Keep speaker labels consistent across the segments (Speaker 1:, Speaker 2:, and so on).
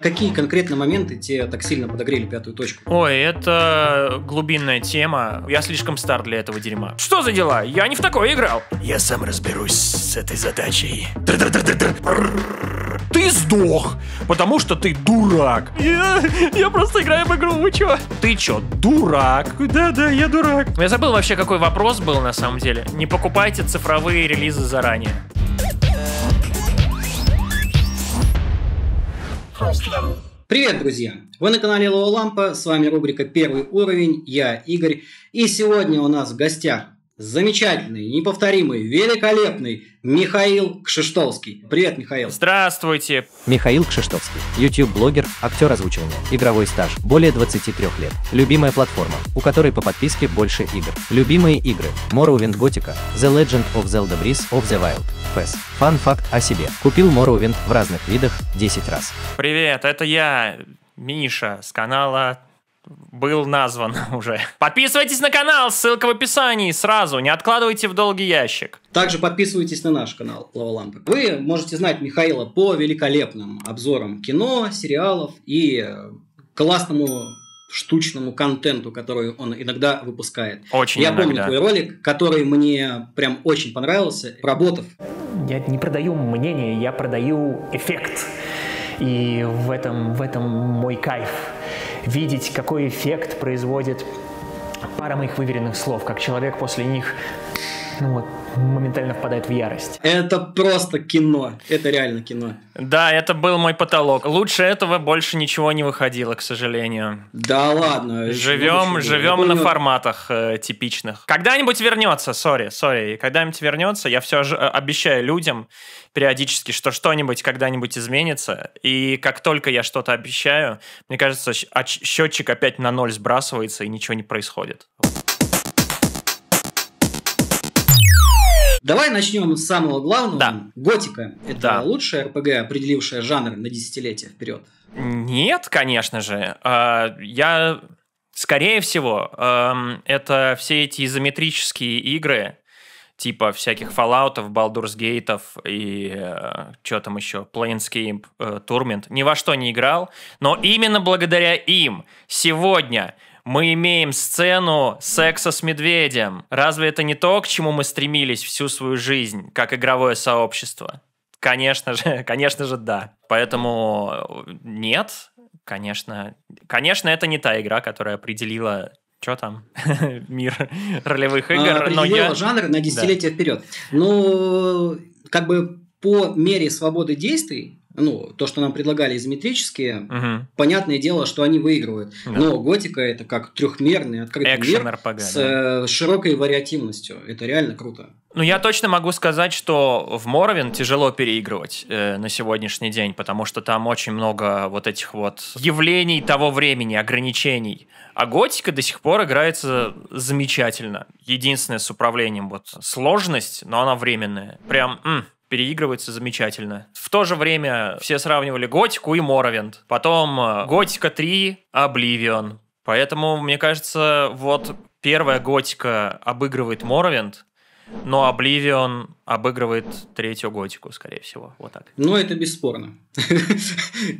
Speaker 1: Какие конкретно моменты тебе так сильно подогрели пятую точку?
Speaker 2: Ой, это глубинная тема. Я слишком стар для этого дерьма. Что за дела? Я не в такое играл.
Speaker 1: Я сам разберусь с этой задачей.
Speaker 2: Ты сдох, потому что ты дурак. Я, я просто играю в игру, вы чё? Ты чё, дурак? Да-да, я дурак. Я забыл вообще, какой вопрос был на самом деле. Не покупайте цифровые релизы заранее.
Speaker 1: просто. Привет, друзья! Вы на канале Лоу Лампа, с вами рубрика «Первый уровень», я Игорь. И сегодня у нас в гостях замечательный, неповторимый, великолепный Михаил Кшиштовский. Привет, Михаил. Здравствуйте. Михаил Кшиштовский. YouTube-блогер, актер озвучивания, игровой стаж, более 23 лет. Любимая платформа, у которой по подписке больше игр. Любимые игры. Morrowind Gothica, The Legend of Zelda Breath of the Wild, PES. Фан факт о себе. Купил Morrowind в разных видах 10 раз.
Speaker 2: Привет, это я, Миша, с канала был назван уже. Подписывайтесь на канал, ссылка в описании, сразу, не откладывайте в долгий ящик.
Speaker 1: Также подписывайтесь на наш канал Лавалампа. Вы можете знать Михаила по великолепным обзорам кино, сериалов и э, классному штучному контенту, который он иногда выпускает. Очень Я помню твой ролик, который мне прям очень понравился, про
Speaker 2: Я не продаю мнение, я продаю эффект. И в этом, в этом мой кайф видеть, какой эффект производит пара моих выверенных слов, как человек после них ну, вот, моментально впадает в ярость.
Speaker 1: Это просто кино. Это реально кино.
Speaker 2: Да, это был мой потолок. Лучше этого больше ничего не выходило, к сожалению.
Speaker 1: Да ладно. Живем, живем на
Speaker 2: форматах э, типичных. Когда-нибудь вернется, сори, сори. Когда-нибудь вернется, я все э, обещаю людям периодически, что что-нибудь когда-нибудь изменится. И как только я что-то обещаю, мне кажется, а счетчик опять на ноль сбрасывается и ничего не происходит.
Speaker 1: Давай начнем с самого главного. Да. Готика – это да. лучшая РПГ, определившая жанр на десятилетия вперед?
Speaker 2: Нет, конечно же. А, я, скорее всего, эм, это все эти изометрические игры, типа всяких Fallout, Baldur's Gate и э, что там еще, Planescape, э, Torment, ни во что не играл, но именно благодаря им сегодня – мы имеем сцену секса с медведем. Разве это не то, к чему мы стремились всю свою жизнь, как игровое сообщество? Конечно же, конечно же, да. Поэтому э, нет, конечно, конечно, это не та игра, которая определила что там?
Speaker 1: Мир
Speaker 2: ролевых а, игр. Определила но я... жанр на десятилетия
Speaker 1: да. вперед. Ну, как бы по мере свободы действий ну, то, что нам предлагали изометрические, угу. понятное дело, что они выигрывают. Да. Но готика это как трехмерный открытый Экшен мир RPG, с да. Э, широкой вариативностью. Это реально круто.
Speaker 2: Ну, я точно могу сказать, что в Морвин тяжело переигрывать э, на сегодняшний день, потому что там очень много вот этих вот явлений того времени, ограничений. А готика до сих пор играется замечательно. Единственное с управлением вот сложность, но она временная. Прям... М- переигрывается замечательно. В то же время все сравнивали Готику и Моровент. Потом э, Готика 3, Обливион. Поэтому, мне кажется, вот первая Готика обыгрывает Моровент, но Обливион обыгрывает третью готику, скорее всего. Вот так.
Speaker 1: Ну, это бесспорно.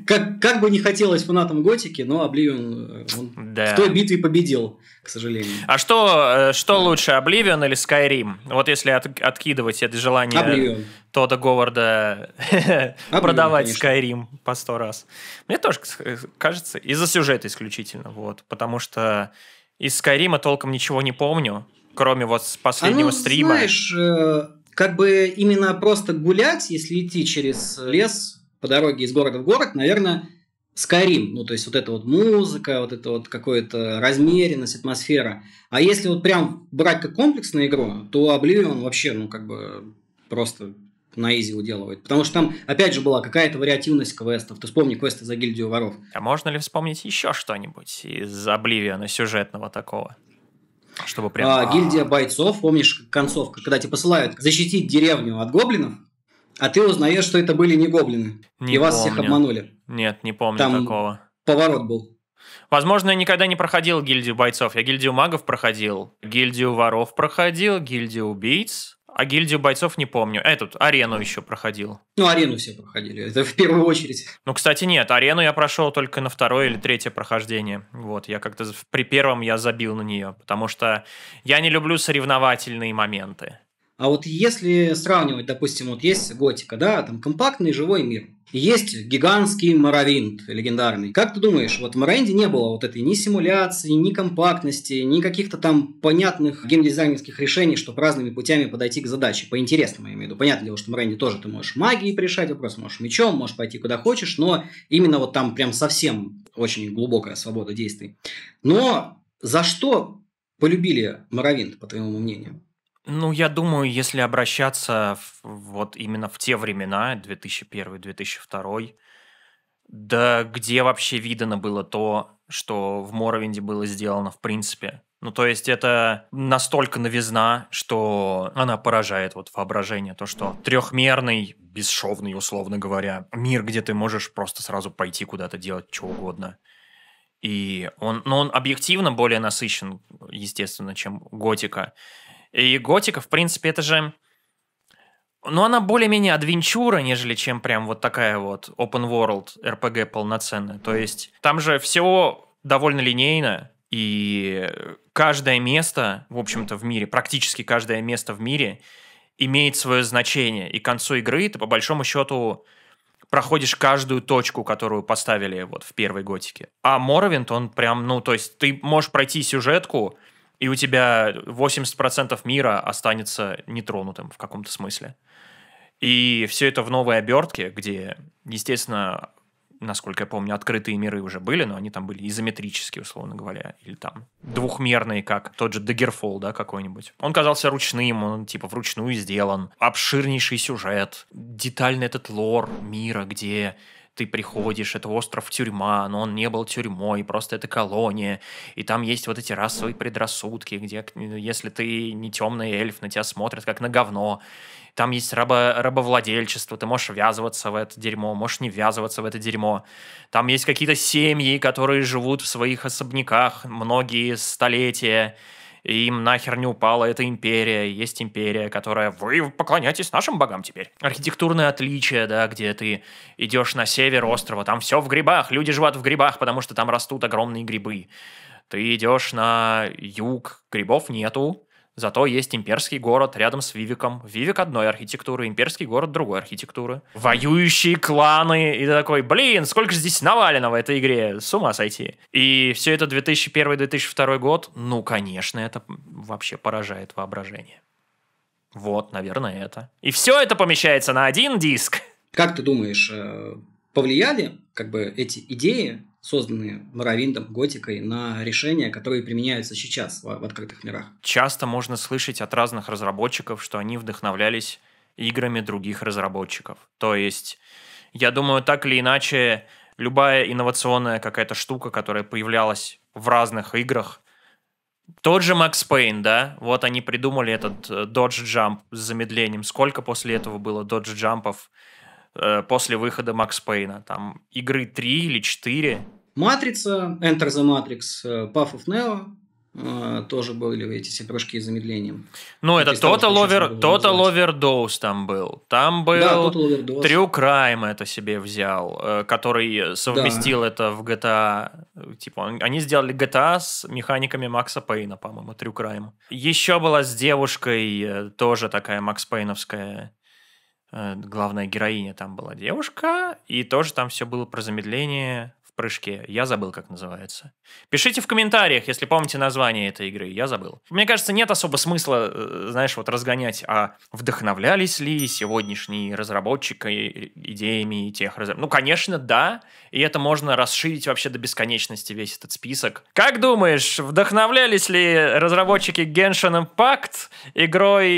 Speaker 1: как, как бы не хотелось фанатам готики, но Обливион э, да. в той битве победил, к сожалению.
Speaker 2: А что, э, что да. лучше, Обливион или Skyrim? Вот если от, откидывать это желание Oblivion. Тода Говарда Oblivion, продавать конечно. Skyrim по сто раз. Мне тоже э, кажется, из-за сюжета исключительно. Вот, потому что из Скайрима толком ничего не помню кроме вот последнего Оно, а, ну, стрима? знаешь,
Speaker 1: э, как бы именно просто гулять, если идти через лес по дороге из города в город, наверное, Скайрим, ну то есть вот эта вот музыка, вот это вот какая-то размеренность, атмосфера. А если вот прям брать как комплексную игру, то Oblivion вообще, ну как бы просто на изи уделывает. Потому что там, опять же, была какая-то вариативность квестов. Ты вспомни квесты за гильдию воров. А можно ли вспомнить
Speaker 2: еще что-нибудь из Обливиона сюжетного такого? Чтобы прям... А, гильдия
Speaker 1: бойцов, помнишь, концовка, когда тебя посылают защитить деревню от гоблинов, а ты узнаешь, что это были не гоблины. Не и помню. вас всех обманули.
Speaker 2: Нет, не помню Там такого.
Speaker 1: Поворот был.
Speaker 2: Возможно, я никогда не проходил гильдию бойцов. Я гильдию магов проходил, гильдию воров проходил, гильдию убийц. А гильдию бойцов не помню. Этот, арену ну. еще проходил. Ну, арену все проходили, это в первую очередь. Ну, кстати, нет, арену я прошел только на второе или третье прохождение. Вот, я как-то при первом я забил на нее, потому что я не люблю соревновательные моменты.
Speaker 1: А вот если сравнивать, допустим, вот есть готика, да, там компактный живой мир, есть гигантский Моровинд легендарный. Как ты думаешь, вот в Моровинде не было вот этой ни симуляции, ни компактности, ни каких-то там понятных геймдизайнерских решений, чтобы разными путями подойти к задаче. По интересному я имею в виду. Понятное дело, что в Моровинде тоже ты можешь магией решать вопрос, можешь мечом, можешь пойти куда хочешь, но именно вот там прям совсем очень глубокая свобода действий. Но за что полюбили Моровинд, по твоему мнению?
Speaker 2: Ну, я думаю, если обращаться в, вот именно в те времена, 2001-2002, да где вообще видано было то, что в Моровинде было сделано в принципе? Ну, то есть это настолько новизна, что она поражает вот воображение. То, что трехмерный, бесшовный, условно говоря, мир, где ты можешь просто сразу пойти куда-то делать что угодно. И он, но ну, он объективно более насыщен, естественно, чем готика. И готика, в принципе, это же... Ну, она более-менее адвенчура, нежели чем прям вот такая вот open world RPG полноценная. То есть там же все довольно линейно, и каждое место, в общем-то, в мире, практически каждое место в мире имеет свое значение. И к концу игры ты, по большому счету, проходишь каждую точку, которую поставили вот в первой готике. А Моровинт, он прям, ну, то есть ты можешь пройти сюжетку, и у тебя 80% мира останется нетронутым в каком-то смысле. И все это в новой обертке, где, естественно, насколько я помню, открытые миры уже были, но они там были изометрические, условно говоря, или там двухмерные, как тот же Даггерфол, да, какой-нибудь. Он казался ручным, он типа вручную сделан. Обширнейший сюжет, детальный этот лор мира, где ты приходишь, это остров тюрьма, но он не был тюрьмой, просто это колония, и там есть вот эти расовые предрассудки, где ну, если ты не темный эльф, на тебя смотрят как на говно, там есть рабо рабовладельчество, ты можешь ввязываться в это дерьмо, можешь не ввязываться в это дерьмо. Там есть какие-то семьи, которые живут в своих особняках многие столетия, и им нахер не упала эта империя, есть империя, которая вы поклоняетесь нашим богам теперь. Архитектурное отличие, да, где ты идешь на север острова, там все в грибах, люди живут в грибах, потому что там растут огромные грибы. Ты идешь на юг, грибов нету, Зато есть имперский город рядом с Вивиком. Вивик одной архитектуры, имперский город другой архитектуры. Воюющие кланы. И ты такой, блин, сколько же здесь навалено в этой игре. С ума сойти. И все это 2001-2002 год. Ну, конечно, это вообще поражает
Speaker 1: воображение. Вот, наверное, это. И все это помещается на один диск. Как ты думаешь, э, повлияли как бы эти идеи созданные Моровиндом, Готикой, на решения, которые применяются сейчас в, в открытых мирах. Часто можно
Speaker 2: слышать от разных разработчиков, что они вдохновлялись играми других разработчиков. То есть, я думаю, так или иначе, любая инновационная какая-то штука, которая появлялась в разных играх, тот же Макс Пейн, да? Вот они придумали этот э, Dodge Jump с замедлением. Сколько после этого было Dodge Jumpов э, после выхода Макс Пейна? Там игры 3 или 4,
Speaker 1: Матрица, Enter the Matrix, э, Path of Neo, э, тоже были эти все прыжки с замедлением. Ну, это Total, over, Total
Speaker 2: Overdose там был. Там был да, True Crime это себе взял, э, который совместил да. это в GTA. Типа, они сделали GTA с механиками Макса Пейна, по-моему, True Crime. Еще была с девушкой, тоже такая Макс Пейновская главная героиня там была девушка, и тоже там все было про замедление, прыжке. Я забыл, как называется. Пишите в комментариях, если помните название этой игры. Я забыл. Мне кажется, нет особо смысла, э, знаешь, вот разгонять, а вдохновлялись ли сегодняшние разработчики идеями тех разработчиков. Ну, конечно, да. И это можно расширить вообще до бесконечности весь этот список. Как думаешь, вдохновлялись ли разработчики Genshin Impact игрой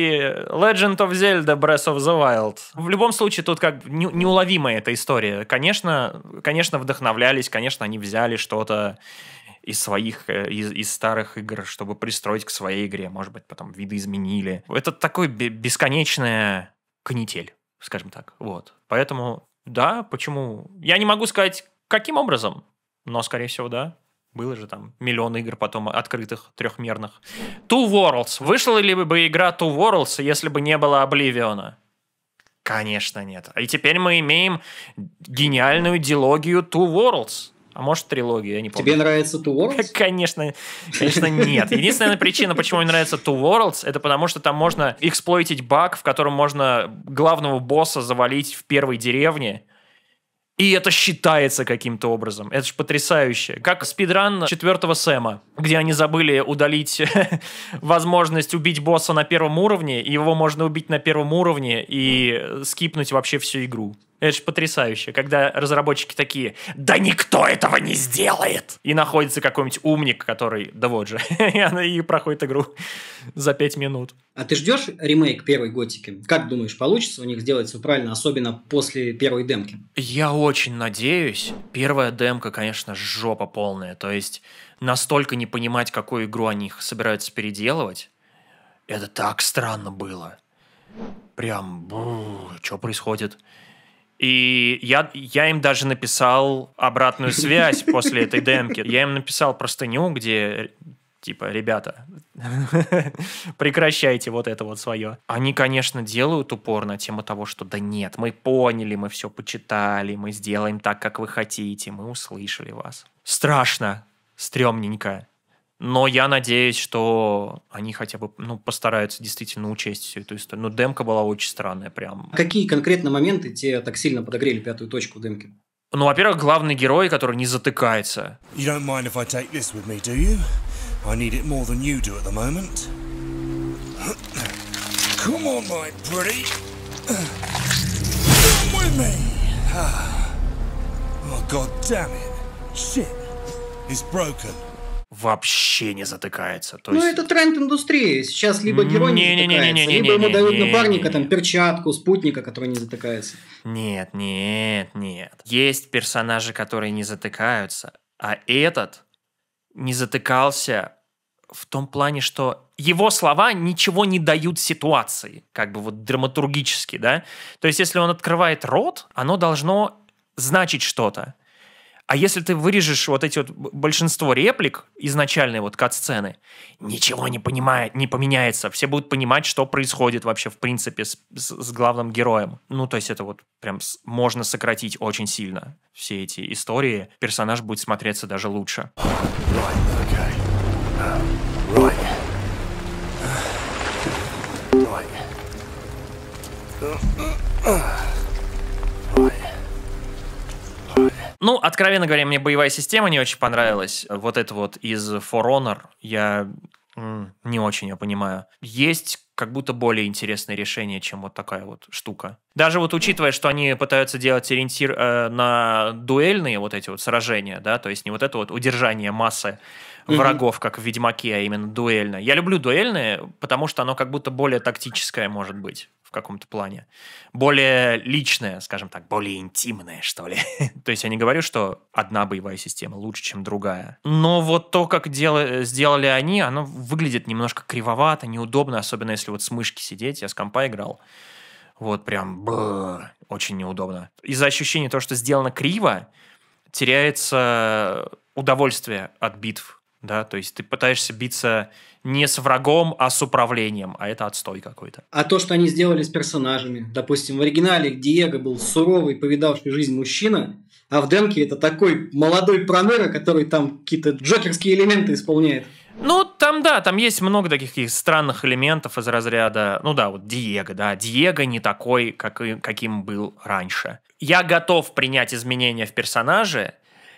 Speaker 2: Legend of Zelda Breath of the Wild? В любом случае, тут как неуловимая эта история. Конечно, конечно, вдохновлялись конечно, они взяли что-то из своих, э, из, из старых игр, чтобы пристроить к своей игре. Может быть, потом виды изменили. Это такой бесконечная канитель, скажем так. Вот. Поэтому, да, почему... Я не могу сказать, каким образом, но, скорее всего, да. Было же там миллион игр потом открытых, трехмерных. Two Worlds. Вышла ли бы игра Two Worlds, если бы не было Обливиона? Конечно нет. И теперь мы имеем гениальную дилогию Two Worlds. А может, трилогию, я не помню. Тебе нравится Two Worlds? Конечно, конечно нет. Единственная причина, почему мне нравится Two Worlds, это потому что там можно эксплойтить баг, в котором можно главного босса завалить в первой деревне, и это считается каким-то образом. Это же потрясающе. Как спидран четвертого Сэма, где они забыли удалить возможность убить босса на первом уровне, его можно убить на первом уровне и скипнуть вообще всю игру. Это же потрясающе, когда разработчики такие, да никто этого не сделает! И
Speaker 1: находится какой-нибудь умник, который, да вот же,
Speaker 2: и проходит игру
Speaker 1: за пять минут. А ты ждешь ремейк первой готики? Как думаешь, получится у них сделать все правильно, особенно после первой демки? Я очень надеюсь. Первая демка, конечно, жопа полная.
Speaker 2: То есть настолько не понимать, какую игру они собираются переделывать, это так странно было. Прям, что происходит? И я, я им даже написал обратную связь после этой демки. Я им написал простыню, где типа, ребята, прекращайте вот это вот свое. Они, конечно, делают упор на тему того, что да нет, мы поняли, мы все почитали, мы сделаем так, как вы хотите, мы услышали вас. Страшно,
Speaker 1: стрёмненько.
Speaker 2: Но я надеюсь, что они хотя бы ну, постараются действительно учесть всю эту историю. Но ну, демка была очень странная прям.
Speaker 1: Какие конкретно моменты те так сильно подогрели пятую точку в демке? Ну, во-первых, главный герой, который не затыкается.
Speaker 2: Ah. Oh, It's broken вообще не затыкается. То ну, есть... Ну,
Speaker 1: это тренд индустрии. Сейчас либо герой не, не затыкается, либо ему дают напарника, там, перчатку, спутника, который не затыкается. Нет, нет,
Speaker 2: нет. Есть персонажи, которые не затыкаются, а этот не затыкался в том плане, что его слова ничего не дают ситуации, как бы вот драматургически, да? То есть, если он открывает рот, оно должно значить что-то. А если ты вырежешь вот эти вот большинство реплик изначальные вот кат-сцены, ничего не, понимает, не поменяется. Все будут понимать, что происходит вообще в принципе с, с, с главным героем. Ну, то есть это вот прям с, можно сократить очень сильно все эти истории. Персонаж будет смотреться даже лучше.
Speaker 1: Right, okay. Uh, right. Right. Uh, uh,
Speaker 2: Ну, откровенно говоря, мне боевая система не очень понравилась. Вот это вот из For Honor я не очень я понимаю. Есть как будто более интересное решение, чем вот такая вот штука. Даже вот учитывая, что они пытаются делать ориентир э, на дуэльные вот эти вот сражения, да, то есть не вот это вот удержание массы врагов, как в Ведьмаке, а именно дуэльное. Я люблю дуэльные, потому что оно как будто более тактическое может быть в каком-то плане. Более личное, скажем так, более интимное, что ли. то есть я не говорю, что одна боевая система лучше, чем другая. Но вот то, как дел... Э, сделали они, оно выглядит немножко кривовато, неудобно, особенно если вот с мышки сидеть. Я с компа играл. Вот прям бррр, очень неудобно. Из-за ощущения того, что сделано криво, теряется удовольствие от битв да, то есть ты пытаешься биться не с врагом, а с управлением, а это отстой какой-то.
Speaker 1: А то, что они сделали с персонажами, допустим, в оригинале Диего был суровый, повидавший жизнь мужчина, а в Денке это такой молодой пронера, который там какие-то джокерские элементы исполняет.
Speaker 2: Ну, там, да, там есть много таких, таких странных элементов из разряда, ну да, вот Диего, да, Диего не такой, как, каким был раньше. Я готов принять изменения в персонаже,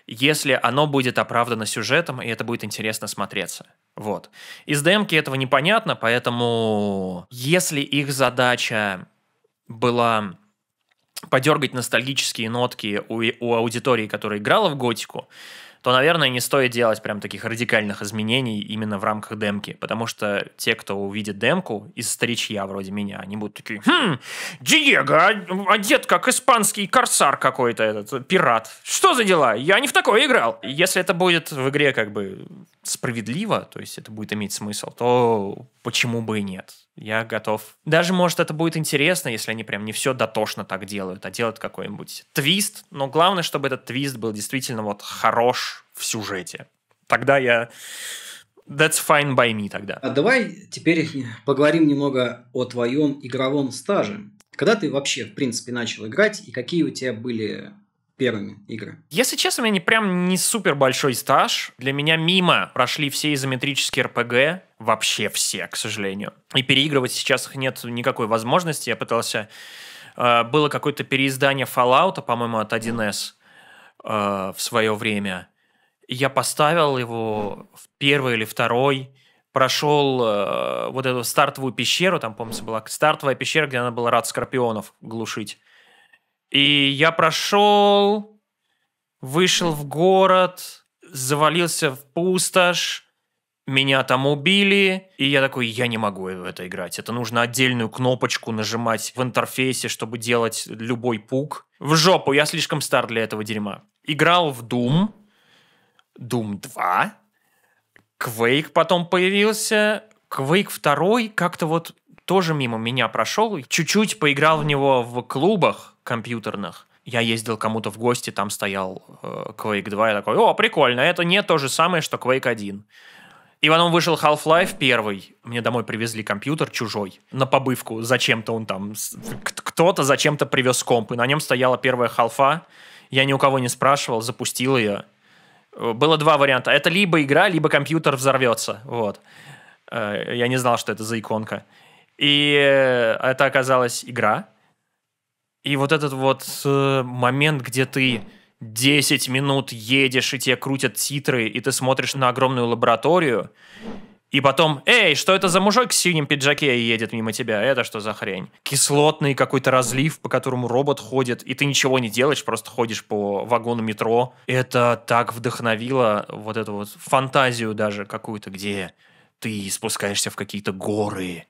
Speaker 2: если оно будет оправдано сюжетом, и это будет интересно смотреться. Вот. Из демки этого непонятно, поэтому если их задача была подергать ностальгические нотки у, у аудитории, которая играла в готику, то, наверное, не стоит делать прям таких радикальных изменений именно в рамках демки, потому что те, кто увидит демку из старичья вроде меня, они будут такие, хм, Диего а, одет как испанский корсар какой-то этот, пират. Что за дела? Я не в такое играл. Если это будет в игре как бы справедливо, то есть это будет иметь смысл, то почему бы и нет? я готов. Даже, может, это будет интересно, если они прям не все дотошно так делают, а делают какой-нибудь твист. Но главное, чтобы этот твист был действительно вот хорош в сюжете.
Speaker 1: Тогда я... That's fine by me тогда. А давай теперь поговорим немного о твоем игровом стаже. Когда ты вообще, в принципе, начал играть, и какие у тебя были первыми игры? Если честно, у меня не прям не супер большой стаж.
Speaker 2: Для меня мимо прошли все изометрические РПГ, вообще все, к сожалению. И переигрывать сейчас их нет никакой возможности. Я пытался... Э, было какое-то переиздание Fallout, по-моему, от 1С э, в свое время. Я поставил его в первый или второй, прошел э, вот эту стартовую пещеру, там, помнится, была стартовая пещера, где надо было рад скорпионов глушить. И я прошел, вышел в город, завалился в пустошь, меня там убили, и я такой, я не могу в это играть. Это нужно отдельную кнопочку нажимать в интерфейсе, чтобы делать любой пук. В жопу, я слишком стар для этого дерьма. Играл в Doom, Doom 2, Quake потом появился, Quake 2 как-то вот тоже мимо меня прошел. Чуть-чуть поиграл в него в клубах компьютерных. Я ездил кому-то в гости, там стоял э, Quake 2, я такой, о, прикольно, это не то же самое, что Quake 1. И потом вышел Half-Life первый. Мне домой привезли компьютер чужой на побывку. Зачем-то он там... Кто-то зачем-то привез комп, и на нем стояла первая халфа. Я ни у кого не спрашивал, запустил ее. Э, было два варианта. Это либо игра, либо компьютер взорвется. Вот. Э, я не знал, что это за иконка. И э, это оказалась игра. И вот этот вот э, момент, где ты 10 минут едешь, и тебе крутят титры, и ты смотришь на огромную лабораторию, и потом, эй, что это за мужик в синем пиджаке едет мимо тебя? Это что за хрень? Кислотный какой-то разлив, по которому робот ходит, и ты ничего не делаешь, просто ходишь по вагону метро. Это так вдохновило вот эту вот фантазию даже какую-то, где ты спускаешься в какие-то горы,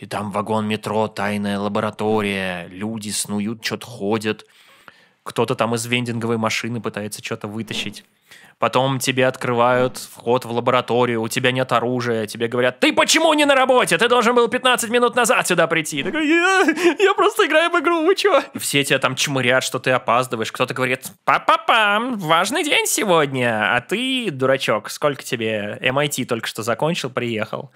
Speaker 2: и там вагон метро, тайная лаборатория, люди снуют, что-то ходят. Кто-то там из вендинговой машины пытается что-то вытащить. Потом тебе открывают вход в лабораторию, у тебя нет оружия, тебе говорят, ты почему не на работе? Ты должен был 15 минут назад сюда прийти. Такой, я, я просто играю в игру, вы чё? Все тебя там чмырят, что ты опаздываешь. Кто-то говорит, папа-пам, важный день сегодня, а ты, дурачок, сколько тебе MIT только что закончил, приехал.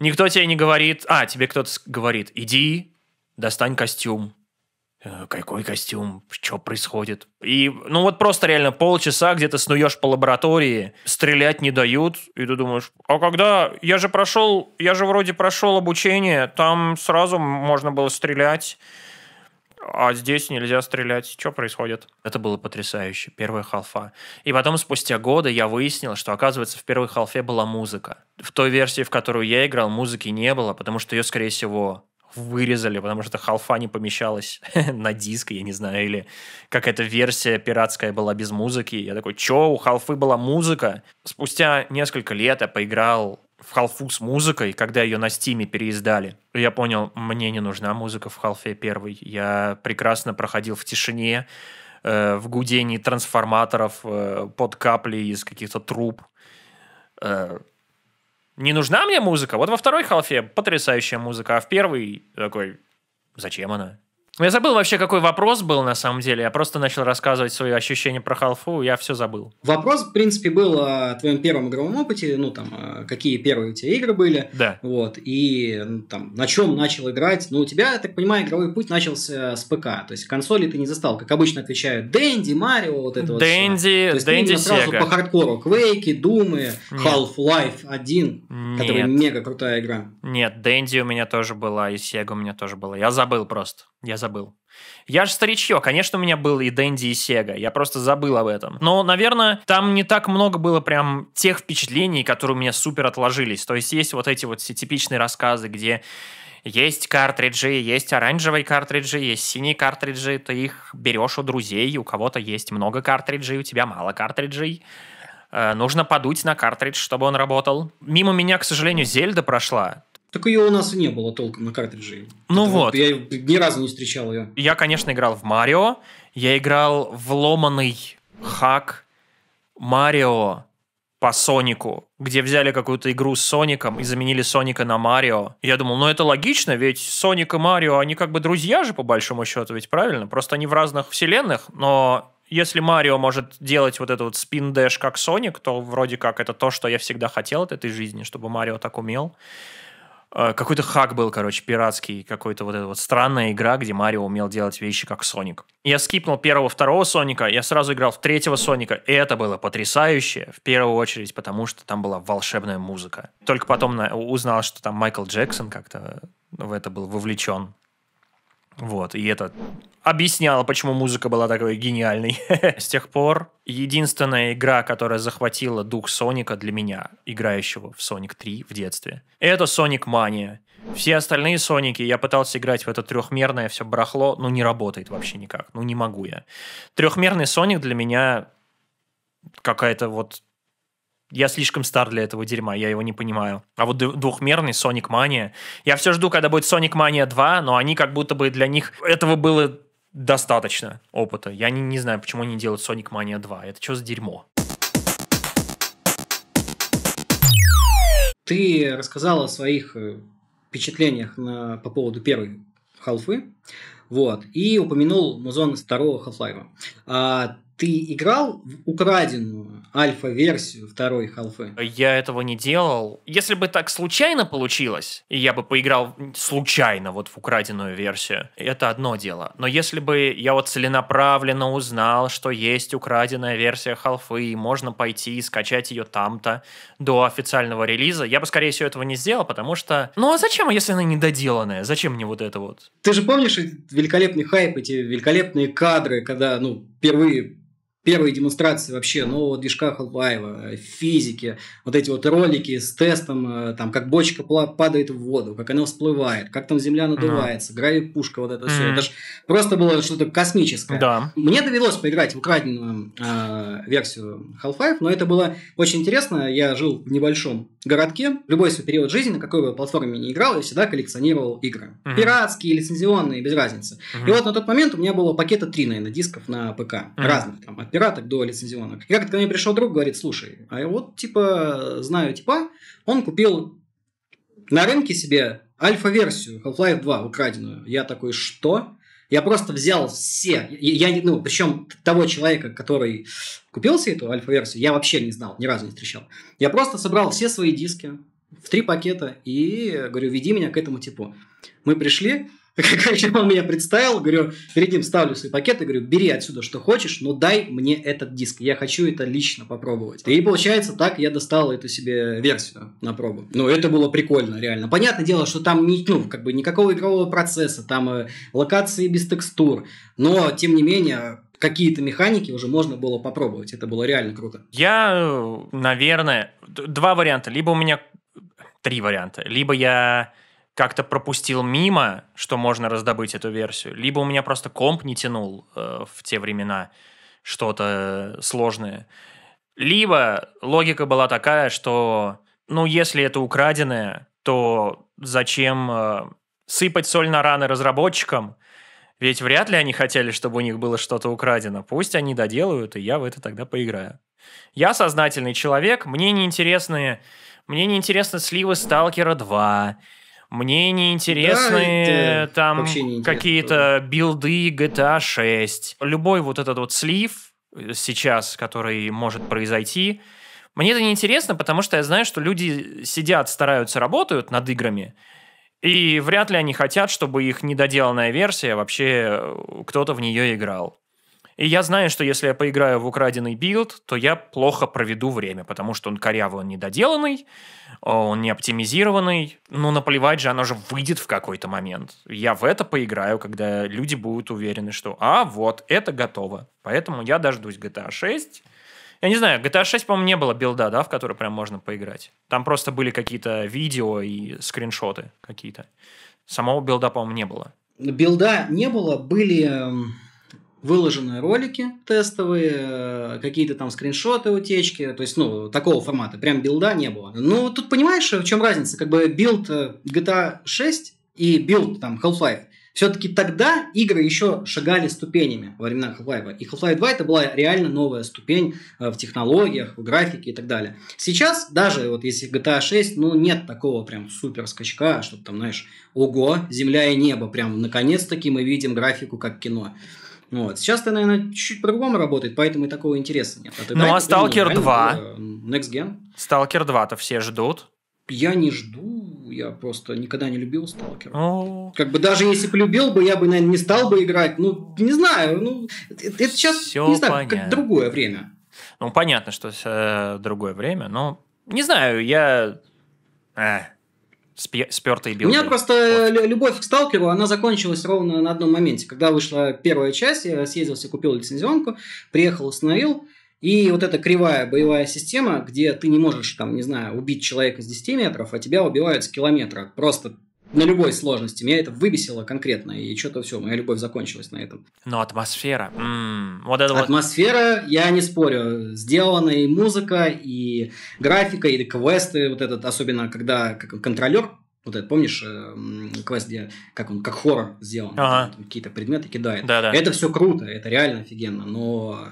Speaker 2: Никто тебе не говорит, а, тебе кто-то говорит, иди, достань костюм. Э, Какой костюм? Что происходит? И, ну вот просто реально полчаса где-то снуешь по лаборатории, стрелять не дают, и ты думаешь, а когда? Я же прошел, я же вроде прошел обучение, там сразу можно было стрелять а здесь нельзя стрелять. Что происходит? Это было потрясающе. Первая халфа. И потом, спустя годы, я выяснил, что, оказывается, в первой халфе была музыка. В той версии, в которую я играл, музыки не было, потому что ее, скорее всего, вырезали, потому что халфа не помещалась на диск, я не знаю, или как эта версия пиратская была без музыки. Я такой, "Что у халфы была музыка? Спустя несколько лет я поиграл в халфу с музыкой, когда ее на стиме переиздали. Я понял, мне не нужна музыка в халфе первой. Я прекрасно проходил в тишине, э, в гудении трансформаторов, э, под капли из каких-то труб. Э, не нужна мне музыка? Вот во второй халфе потрясающая музыка, а в первой такой, зачем она? Ну, я забыл вообще, какой вопрос был на самом деле. Я просто начал рассказывать свои ощущения про халфу, я все забыл.
Speaker 1: Вопрос, в принципе, был о твоем первом игровом опыте, ну там, а, какие первые у тебя игры были. Да. Вот, и ну, там, на чем начал играть. Ну, у тебя, я так понимаю, игровой путь начался с ПК, то есть консоли ты не застал. Как обычно отвечают Дэнди, Марио, вот это Дэнди, вот все. То есть Дэнди, ты сразу Sega. по хардкору, Квейки, Думы, Half-Life 1, Нет. которая мега крутая игра. Нет, Дэнди у меня
Speaker 2: тоже была, и Сега у меня тоже была. Я забыл просто. Я забыл забыл. Я же старичье, конечно, у меня был и Дэнди, и Сега, я просто забыл об этом. Но, наверное, там не так много было прям тех впечатлений, которые у меня супер отложились. То есть есть вот эти вот все типичные рассказы, где есть картриджи, есть оранжевые картриджи, есть синие картриджи, ты их берешь у друзей, у кого-то есть много картриджей, у тебя мало картриджей. Э, нужно подуть на картридж, чтобы он работал. Мимо меня, к сожалению, Зельда прошла,
Speaker 1: так ее у нас и не было толком на картридже. Ну Это вот.
Speaker 2: Я ни разу не встречал ее. Я, конечно, играл в Марио. Я играл в ломаный хак Марио по Сонику, где взяли какую-то игру с Соником и заменили Соника на Марио. Я думал, ну это логично, ведь Соник и Марио, они как бы друзья же, по большому счету, ведь правильно? Просто они в разных вселенных, но если Марио может делать вот этот вот спин-дэш как Соник, то вроде как это то, что я всегда хотел от этой жизни, чтобы Марио так умел. Э, какой-то хак был, короче, пиратский, какой-то вот эта вот странная игра, где Марио умел делать вещи как Соник. Я скипнул первого, второго Соника, я сразу играл в третьего Соника, и это было потрясающе, в первую очередь, потому что там была волшебная музыка. Только потом узнал, что там Майкл Джексон как-то в это был вовлечен. Вот, и это объясняло, почему музыка была такой гениальной. С тех пор единственная игра, которая захватила дух Соника для меня, играющего в Соник 3 в детстве, это Соник Мания. Все остальные Соники, я пытался играть в это трехмерное все барахло, ну не работает вообще никак, ну не могу я. Трехмерный Соник для меня какая-то вот я слишком стар для этого дерьма, я его не понимаю. А вот двухмерный Sonic Mania, я все жду, когда будет Sonic Mania 2, но они как будто бы для них этого было достаточно опыта. Я не, не знаю, почему они делают Sonic Mania 2. Это что за дерьмо?
Speaker 1: Ты рассказал о своих э, впечатлениях на, по поводу первой халфы, вот, и упомянул музон второго Half-Life. А ты играл в украденную альфа-версию второй халфы?
Speaker 2: Я этого не делал. Если бы так случайно получилось, и я бы поиграл случайно вот в украденную версию, это одно дело. Но если бы я вот целенаправленно узнал, что есть украденная версия халфы, и можно пойти и скачать ее там-то до официального релиза, я бы, скорее всего, этого не сделал, потому что... Ну а зачем, если она
Speaker 1: недоделанная? Зачем мне вот это вот? Ты же помнишь великолепный хайп, эти великолепные кадры, когда, ну, впервые первые демонстрации вообще нового движка Халваева, э, физики, вот эти вот ролики с тестом, э, там, как бочка падает в воду, как она всплывает, как там земля надувается, mm. гравит-пушка, вот это mm. все. Это ж просто было что-то космическое. Да. Мне довелось поиграть в украденную э, версию Half-Life, но это было очень интересно. Я жил в небольшом городке. любой свой период жизни, на какой бы платформе не играл, я всегда коллекционировал игры. Mm. Пиратские, лицензионные, без разницы. Mm. И вот на тот момент у меня было пакета три, наверное, дисков на ПК. Mm. Разных там, от пираток до лицензионок. И как-то ко мне пришел друг, говорит, слушай, а я вот, типа, знаю типа, он купил на рынке себе альфа-версию Half-Life 2 украденную. Я такой, что? Я просто взял все, я, я ну, причем того человека, который купил себе эту альфа-версию, я вообще не знал, ни разу не встречал. Я просто собрал все свои диски в три пакета и говорю, веди меня к этому типу. Мы пришли, Короче, он меня представил, говорю, перед ним ставлю свои пакеты, говорю, бери отсюда что хочешь, но дай мне этот диск, я хочу это лично попробовать. И получается, так я достал эту себе версию на пробу. Ну, это было прикольно, реально. Понятное дело, что там не, ну, как бы никакого игрового процесса, там э, локации без текстур, но, тем не менее, какие-то механики уже можно было попробовать. Это было реально круто.
Speaker 2: Я, э, наверное, два варианта. Либо у меня три варианта. Либо я как-то пропустил мимо, что можно раздобыть эту версию, либо у меня просто комп не тянул э, в те времена что-то сложное. Либо логика была такая, что, ну, если это украденное, то зачем э, сыпать соль на раны разработчикам? Ведь вряд ли они хотели, чтобы у них было что-то украдено. Пусть они доделают, и я в это тогда поиграю. Я сознательный человек, мне неинтересны, мне неинтересны сливы Сталкера 2, мне неинтересны да, э, там не какие-то билды GTA 6. Любой вот этот вот слив э, сейчас, который может произойти, мне это неинтересно, потому что я знаю, что люди сидят, стараются, работают над играми, и вряд ли они хотят, чтобы их недоделанная версия вообще э, кто-то в нее играл. И я знаю, что если я поиграю в украденный билд, то я плохо проведу время, потому что он корявый, он недоделанный, э, он не оптимизированный. Ну, наплевать же, оно же выйдет в какой-то момент. Я в это поиграю, когда люди будут уверены, что «а, вот, это готово». Поэтому я дождусь GTA 6, я не знаю, GTA 6, по-моему, не было билда, да, в который прям можно поиграть. Там просто были какие-то видео и скриншоты какие-то. Самого билда, по-моему, не было.
Speaker 1: Билда не было, были эм, выложенные ролики тестовые, э, какие-то там скриншоты, утечки, то есть, ну, такого формата, прям билда не было. Ну, тут понимаешь, э, в чем разница? Как бы билд GTA э, 6 и билд там Half-Life все-таки тогда игры еще шагали ступенями во времена Half-Life. И Half-Life 2 это была реально новая ступень в технологиях, в графике и так далее. Сейчас даже вот если GTA 6, ну нет такого прям супер скачка, чтобы там, знаешь, ого, земля и небо, прям наконец-таки мы видим графику как кино. Вот. Сейчас это, наверное, чуть-чуть по-другому работает, поэтому и такого интереса нет. А ну, а Stalker 2? Next Gen. Stalker 2-то все ждут. Я не жду, я просто никогда не любил Сталкера. Ну, как бы даже если полюбил бы, я бы, наверное, не стал бы играть. Ну, не знаю, ну, это, это сейчас, Всё не знаю, понятно. как другое
Speaker 2: время. Ну, понятно, что э, другое время, но не знаю, я... Э спертые билды. У меня
Speaker 1: просто э, вот. любовь к сталкеру, она закончилась ровно на одном моменте. Когда вышла первая часть, я съездился, купил лицензионку, приехал, установил. И вот эта кривая боевая система, где ты не можешь, там, не знаю, убить человека с 10 метров, а тебя убивают с километра. Просто на любой сложности. Меня это выбесило конкретно, и что-то все, моя любовь закончилась на этом.
Speaker 2: Но атмосфера. М-м,
Speaker 1: вот это атмосфера, вот... я не спорю, сделана и музыка, и графика, и квесты, вот этот, особенно когда контролер вот это, помнишь, эм, квест, где как он, как хоррор сделан, ага. какие-то предметы кидает. Да, да. Это все круто, это реально офигенно, но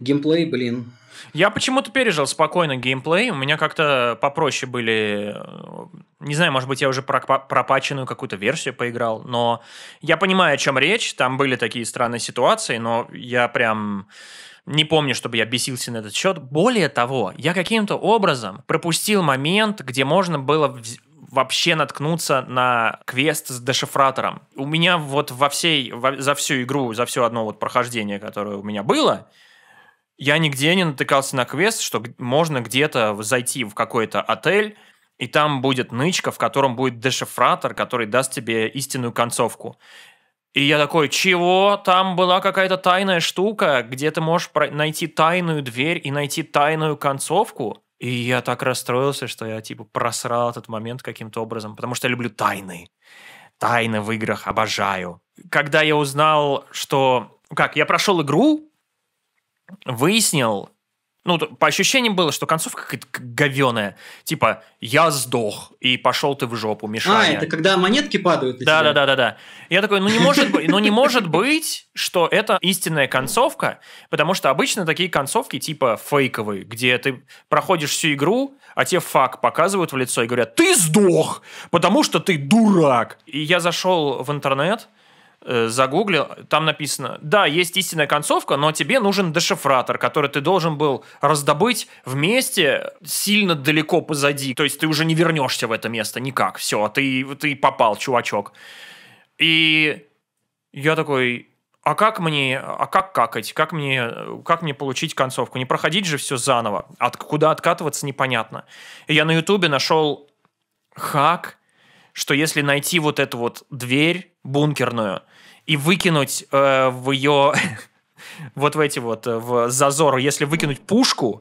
Speaker 1: геймплей, блин. Я почему-то пережил
Speaker 2: спокойно геймплей, у меня как-то попроще были, э, не знаю, может быть, я уже пропаченную какую-то версию поиграл, но я понимаю, о чем речь, там были такие странные ситуации, но я прям не помню, чтобы я бесился на этот счет. Более того, я каким-то образом пропустил момент, где можно было вообще наткнуться на квест с дешифратором. У меня вот во всей, во, за всю игру, за все одно вот прохождение, которое у меня было, я нигде не натыкался на квест, что можно где-то зайти в какой-то отель, и там будет нычка, в котором будет дешифратор, который даст тебе истинную концовку. И я такой, чего? Там была какая-то тайная штука, где ты можешь найти тайную дверь и найти тайную концовку? И я так расстроился, что я, типа, просрал этот момент каким-то образом, потому что я люблю тайны. Тайны в играх обожаю. Когда я узнал, что... Как, я прошел игру, выяснил, ну, по ощущениям было, что концовка какая-то говеная. Типа, я сдох, и пошел ты в жопу, Мишаня. А, это когда
Speaker 1: монетки падают да, Да, да,
Speaker 2: да, да. Я такой, ну не может быть, ну не может быть, что это истинная концовка, потому что обычно такие концовки типа фейковые, где ты проходишь всю игру, а тебе факт показывают в лицо и говорят, ты сдох, потому что ты дурак. И я зашел в интернет, Э, загуглил, там написано, да, есть истинная концовка, но тебе нужен дешифратор, который ты должен был раздобыть вместе сильно далеко позади. То есть ты уже не вернешься в это место никак. Все, ты, ты попал, чувачок. И я такой, а как мне, а как какать, как мне, как мне получить концовку? Не проходить же все заново, от куда откатываться непонятно. И я на Ютубе нашел хак, что если найти вот эту вот дверь бункерную, и выкинуть э, в ее вот в эти вот э, в зазор, если выкинуть пушку,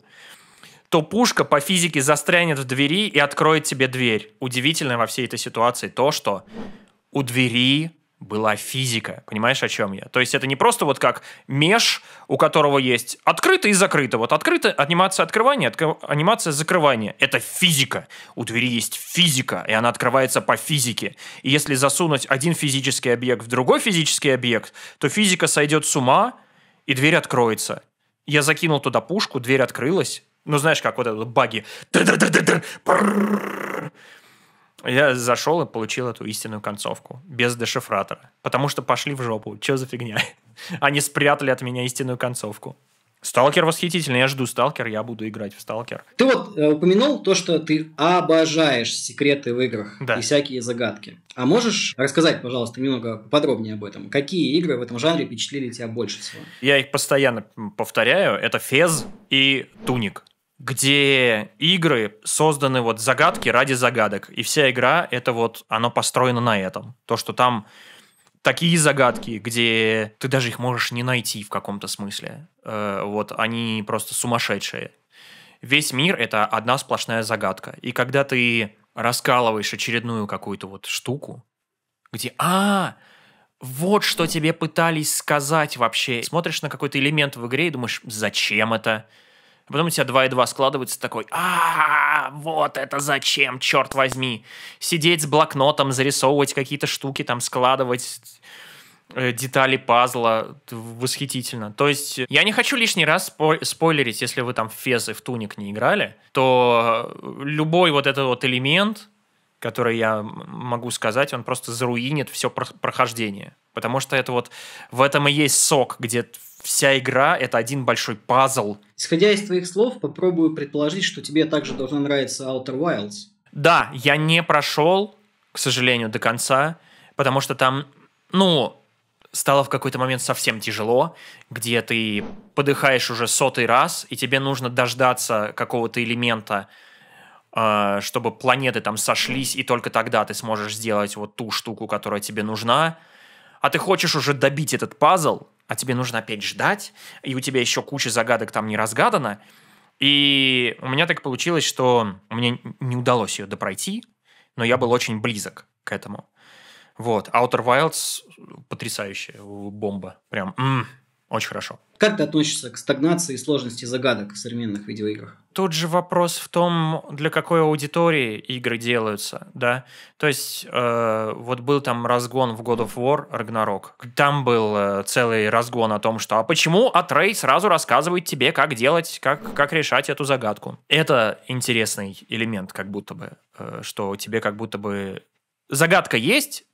Speaker 2: то пушка по физике застрянет в двери и откроет тебе дверь. Удивительно во всей этой ситуации то, что у двери была физика. Понимаешь, о чем я? То есть это не просто вот как меж, у которого есть открыто и закрыто. Вот открыто анимация открывания, отк... анимация закрывания. Это физика. У двери есть физика, и она открывается по физике. И если засунуть один физический объект в другой физический объект, то физика сойдет с ума, и дверь откроется. Я закинул туда пушку, дверь открылась. Ну, знаешь, как вот этот баги. Я зашел и получил эту истинную концовку. Без дешифратора. Потому что пошли в жопу. Че за фигня? Они спрятали от меня истинную концовку. Сталкер восхитительный, я жду Сталкер, я буду играть в Сталкер.
Speaker 1: Ты вот э, упомянул то, что ты обожаешь секреты в играх да. и всякие загадки. А можешь рассказать, пожалуйста, немного подробнее об этом? Какие игры в этом жанре впечатлили тебя больше всего?
Speaker 2: Я их постоянно повторяю. Это Фез и Туник где игры созданы вот загадки ради загадок. И вся игра, это вот, она построена на этом. То, что там такие загадки, где ты даже их можешь не найти в каком-то смысле. Э, вот, они просто сумасшедшие. Весь мир — это одна сплошная загадка. И когда ты раскалываешь очередную какую-то вот штуку, где «А, вот что тебе пытались сказать вообще!» Смотришь на какой-то элемент в игре и думаешь «Зачем это?» А потом у тебя 2 и 2 складываются такой, а, вот это зачем, черт возьми. Сидеть с блокнотом, зарисовывать какие-то штуки, там складывать э, детали пазла восхитительно. То есть э, я не хочу лишний раз спойлерить, если вы там в Фез в Туник не играли, то э, любой вот этот вот элемент, который я могу сказать, он просто заруинит все прохождение. Потому что это вот в этом и есть сок, где вся игра — это один большой пазл.
Speaker 1: Исходя из твоих слов, попробую предположить, что тебе также должна нравиться Outer Wilds.
Speaker 2: Да, я не прошел, к сожалению, до конца, потому что там, ну, стало в какой-то момент совсем тяжело, где ты подыхаешь уже сотый раз, и тебе нужно дождаться какого-то элемента, а, чтобы планеты там сошлись, и только тогда ты сможешь сделать вот ту штуку, которая тебе нужна. А ты хочешь уже добить этот пазл, а тебе нужно опять ждать, и у тебя еще куча загадок там не разгадана. И у меня так получилось, что мне не удалось ее допройти, но я был очень близок к этому.
Speaker 1: Вот. Outer Wilds потрясающая бомба. Прям м-м, очень хорошо. Как ты относишься к стагнации и сложности загадок в современных видеоиграх?
Speaker 2: Тут же вопрос в том, для какой аудитории игры делаются, да? То есть, э, вот был там разгон в God of War, Ragnarok. Там был э, целый разгон о том, что «А почему Атрей сразу рассказывает тебе, как делать, как, как решать эту загадку?» Это интересный элемент, как будто бы, э, что тебе как будто бы загадка есть,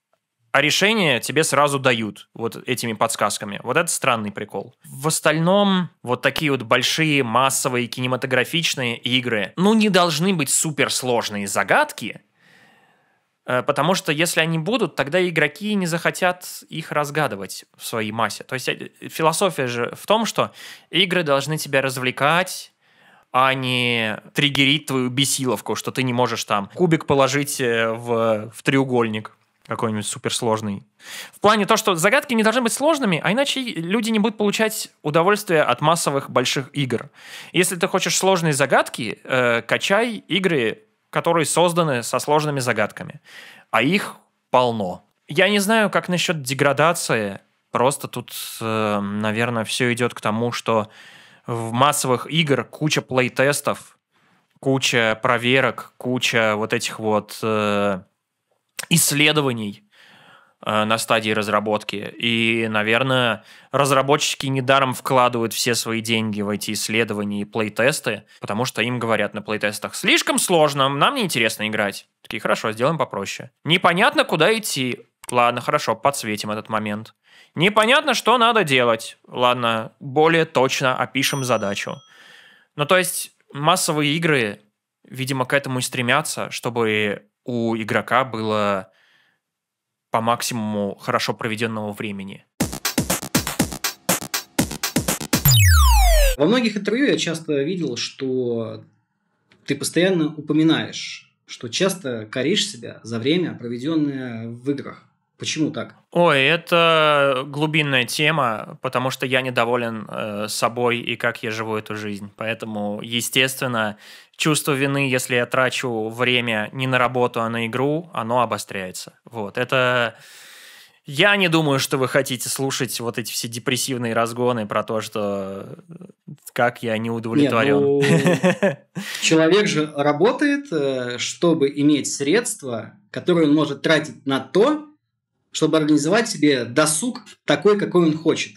Speaker 2: а решение тебе сразу дают вот этими подсказками. Вот это странный прикол. В остальном, вот такие вот большие, массовые, кинематографичные игры, ну, не должны быть суперсложные загадки, э, Потому что если они будут, тогда игроки не захотят их разгадывать в своей массе. То есть э, философия же в том, что игры должны тебя развлекать, а не триггерить твою бесиловку, что ты не можешь там кубик положить э, в, в треугольник какой-нибудь суперсложный. В плане то, что загадки не должны быть сложными, а иначе люди не будут получать удовольствие от массовых больших игр. Если ты хочешь сложные загадки, э, качай игры, которые созданы со сложными загадками. А их полно. Я не знаю, как насчет деградации. Просто тут, э, наверное, все идет к тому, что в массовых игр куча плейтестов, куча проверок, куча вот этих вот... Э, исследований э, на стадии разработки. И, наверное, разработчики недаром вкладывают все свои деньги в эти исследования и плейтесты, потому что им говорят на плейтестах «Слишком сложно, нам неинтересно играть». Такие, хорошо, сделаем попроще. Непонятно, куда идти. Ладно, хорошо, подсветим этот момент. Непонятно, что надо делать. Ладно, более точно опишем задачу. Ну, то есть массовые игры, видимо, к этому и стремятся, чтобы у игрока было по максимуму хорошо проведенного времени.
Speaker 1: Во многих интервью я часто видел, что ты постоянно упоминаешь, что часто коришь себя за время, проведенное в играх. Почему так?
Speaker 2: Ой, это глубинная тема, потому что я недоволен э, собой и как я живу эту жизнь. Поэтому, естественно, чувство вины, если я трачу время не на работу, а на игру, оно обостряется. Вот, это... Я не думаю, что вы хотите слушать вот эти все депрессивные разгоны про то,
Speaker 1: что э, как я не удовлетворен. Нет, ну, человек же работает, э, чтобы иметь средства, которые он может тратить на то, чтобы организовать себе досуг такой, какой он хочет.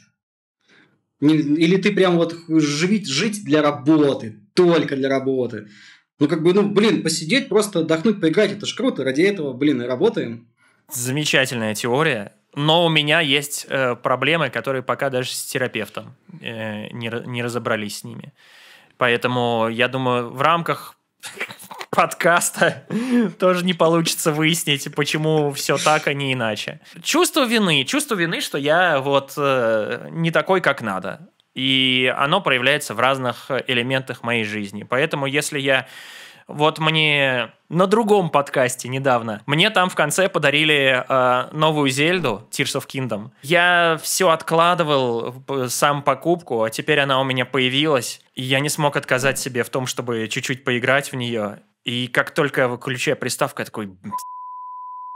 Speaker 1: Или ты прям вот жить, жить для работы, только для работы. Ну, как бы, ну, блин, посидеть, просто отдохнуть, поиграть, это ж круто, ради этого, блин, и работаем.
Speaker 2: Замечательная теория, но у меня есть э, проблемы, которые пока даже с терапевтом э, не, не разобрались с ними. Поэтому, я думаю, в рамках подкаста тоже не получится выяснить, почему все так, а не иначе. Чувство вины, чувство вины, что я вот э, не такой, как надо. И оно проявляется в разных элементах моей жизни. Поэтому если я вот мне на другом подкасте недавно, мне там в конце подарили э, новую Зельду Tears of Kingdom. Я все откладывал сам покупку, а теперь она у меня появилась, и я не смог отказать себе в том, чтобы чуть-чуть поиграть в нее. И как только я выключаю приставку, я такой...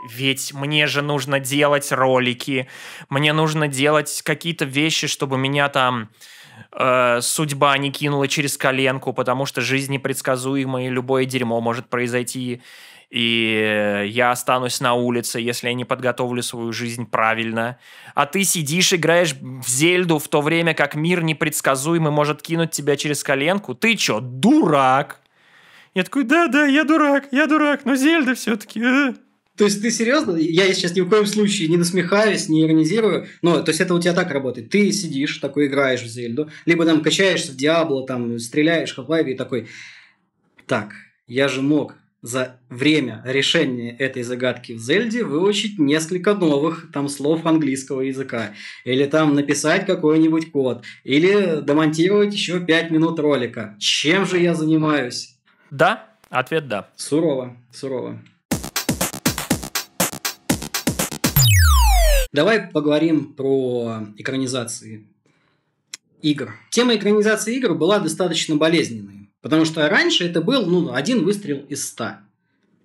Speaker 2: Ведь мне же нужно делать ролики, мне нужно делать какие-то вещи, чтобы меня там э, судьба не кинула через коленку, потому что жизнь непредсказуема, и любое дерьмо может произойти и я останусь на улице, если я не подготовлю свою жизнь правильно. А ты сидишь, играешь в Зельду в то время, как мир непредсказуемый может кинуть тебя через коленку. Ты чё, дурак? Я такой, да-да,
Speaker 1: я дурак, я дурак, но Зельда все-таки. Э. То есть ты серьезно? Я сейчас ни в коем случае не насмехаюсь, не иронизирую. Но то есть это у тебя так работает. Ты сидишь, такой играешь в Зельду, либо там качаешься в Диабло, там стреляешь в лайве и такой... Так, я же мог за время решения этой загадки в Зельде выучить несколько новых там слов английского языка, или там написать какой-нибудь код, или домонтировать еще пять минут ролика. Чем же я занимаюсь? Да, ответ да. Сурово, сурово. Давай поговорим про экранизации игр. Тема экранизации игр была достаточно болезненной, потому что раньше это был ну, один выстрел из ста.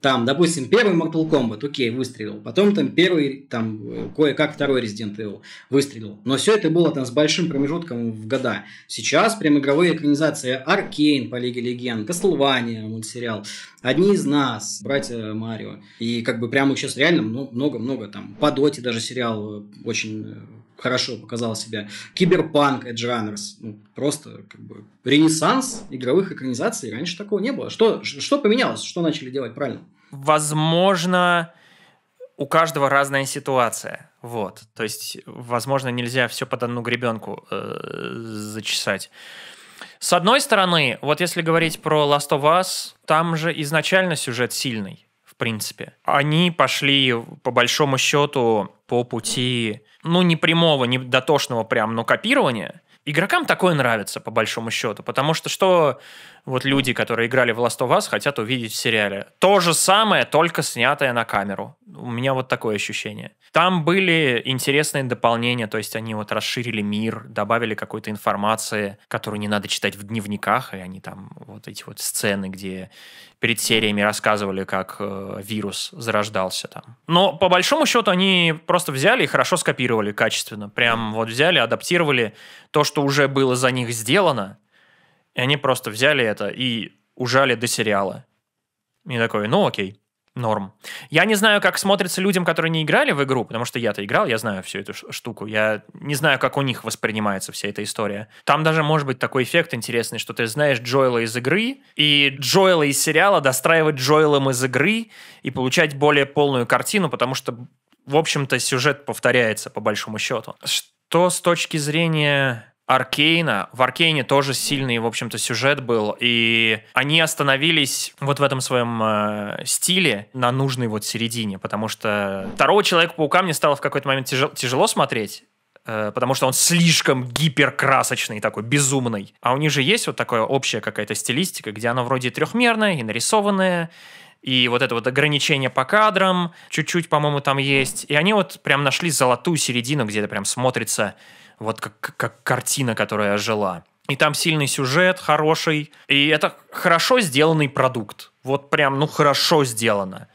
Speaker 1: Там, допустим, первый Mortal Kombat, окей, выстрелил. Потом там первый, там, э, кое-как второй Resident Evil выстрелил. Но все это было там с большим промежутком в года. Сейчас прям игровые экранизации Аркейн по Лиге Легенд, Castlevania мультсериал, Одни из нас, братья Марио. И как бы прямо сейчас реально ну, много-много там. По Доте даже сериал э, очень э, хорошо показал себя. Киберпанк, Edge Runners. Ну, просто как бы ренессанс игровых экранизаций. Раньше такого не было. Что, что поменялось? Что начали делать правильно?
Speaker 2: Возможно, у каждого разная ситуация. Вот. То есть, возможно, нельзя все под одну гребенку э, зачесать. С одной стороны, вот если говорить про Last of Us, там же изначально сюжет сильный принципе. Они пошли, по большому счету, по пути, ну, не прямого, не дотошного прям, но копирования. Игрокам такое нравится, по большому счету, потому что что вот люди, которые играли в Last of Us, хотят увидеть в сериале. То же самое, только снятое на камеру. У меня вот такое ощущение. Там были интересные дополнения, то есть они вот расширили мир, добавили какой-то информации, которую не надо читать в дневниках, и они там вот эти вот сцены, где перед сериями рассказывали, как э, вирус зарождался там. Но по большому счету они просто взяли и хорошо скопировали качественно. Прям вот взяли, адаптировали то, что уже было за них сделано, и они просто взяли это и ужали до сериала. И такой, ну окей, норм. Я не знаю, как смотрится людям, которые не играли в игру, потому что я-то играл, я знаю всю эту штуку. Я не знаю, как у них воспринимается вся эта история. Там даже может быть такой эффект интересный, что ты знаешь Джоэла из игры, и Джоэла из сериала достраивать Джоэлом из игры и получать более полную картину, потому что, в общем-то, сюжет повторяется по большому счету. Что с точки зрения Аркейна. В Аркейне тоже сильный, в общем-то, сюжет был. И они остановились вот в этом своем э, стиле на нужной вот середине, потому что второго Человека-паука мне стало в какой-то момент тяжело, тяжело смотреть э, потому что он слишком гиперкрасочный такой, безумный. А у них же есть вот такая общая какая-то стилистика, где она вроде трехмерная и нарисованная, и вот это вот ограничение по кадрам чуть-чуть, по-моему, там есть. И они вот прям нашли золотую середину, где это прям смотрится вот как, как картина, которая жила. И там сильный сюжет, хороший. И это хорошо сделанный продукт. Вот прям, ну, хорошо сделано.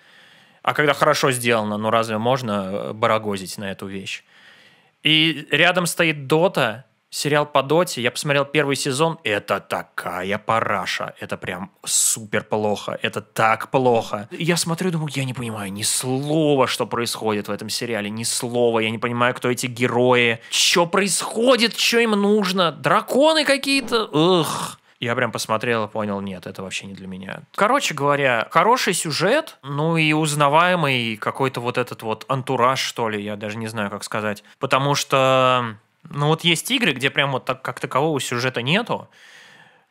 Speaker 2: А когда хорошо сделано, ну разве можно э, барагозить на эту вещь? И рядом стоит Дота, сериал по доте. Я посмотрел первый сезон. Это такая параша. Это прям супер плохо. Это так плохо. Я смотрю думаю, я не понимаю ни слова, что происходит в этом сериале. Ни слова. Я не понимаю, кто эти герои. Что происходит? Что им нужно? Драконы какие-то? Ух, Я прям посмотрел и понял, нет, это вообще не для меня. Короче говоря, хороший сюжет, ну и узнаваемый какой-то вот этот вот антураж, что ли, я даже не знаю, как сказать. Потому что ну вот есть игры, где прям вот так, как такового сюжета нету.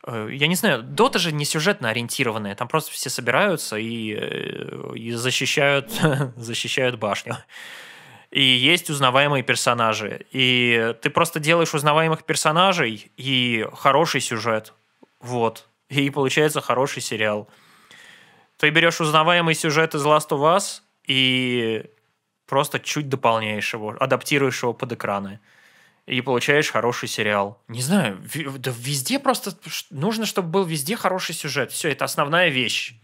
Speaker 2: Э, я не знаю, дота же не сюжетно ориентированная, там просто все собираются и, э, и защищают, защищают башню. И есть узнаваемые персонажи. И ты просто делаешь узнаваемых персонажей и хороший сюжет. Вот. И получается хороший сериал. Ты берешь узнаваемый сюжет из Last of Us и просто чуть дополняешь его, адаптируешь его под экраны и получаешь хороший сериал. Не знаю, да везде просто нужно, чтобы был везде хороший сюжет. Все, это основная вещь.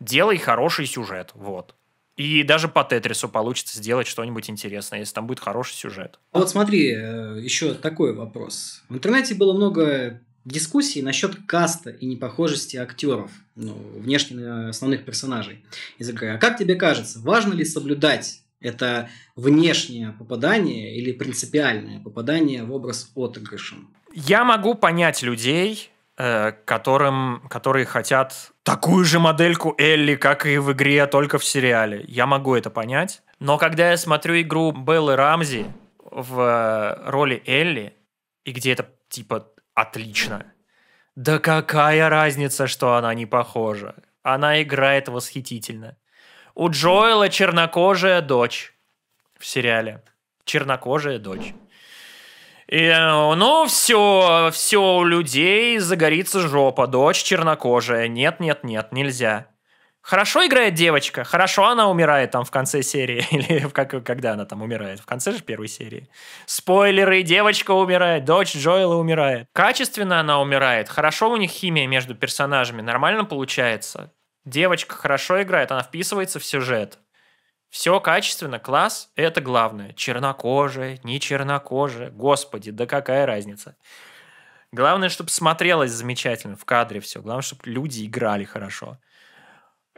Speaker 2: Делай хороший сюжет, вот. И даже по Тетрису получится сделать что-нибудь интересное, если там будет хороший сюжет.
Speaker 1: А вот смотри, э, еще такой вопрос. В интернете было много дискуссий насчет каста и непохожести актеров, ну, внешне э, основных персонажей из игры. А как тебе кажется, важно ли соблюдать это внешнее попадание или принципиальное попадание в образ отыгрышем. Я
Speaker 2: могу понять людей, э, которым, которые хотят такую же модельку Элли, как и в игре, а только в сериале. Я могу это понять. Но когда я смотрю игру Беллы Рамзи в э, роли Элли, и где это типа отлично, да какая разница, что она не похожа? Она играет восхитительно. У Джоэла чернокожая дочь в сериале. Чернокожая дочь. И, э, ну, все, все у людей загорится жопа. Дочь чернокожая. Нет, нет, нет, нельзя. Хорошо играет девочка, хорошо она умирает там в конце серии, или как, когда она там умирает, в конце же первой серии. Спойлеры, девочка умирает, дочь Джоэла умирает. Качественно она умирает, хорошо у них химия между персонажами, нормально получается. Девочка хорошо играет, она вписывается в сюжет. Все качественно, класс, это главное. Чернокожая, не чернокожая, господи, да какая разница. Главное, чтобы смотрелось замечательно в кадре все. Главное, чтобы люди играли хорошо.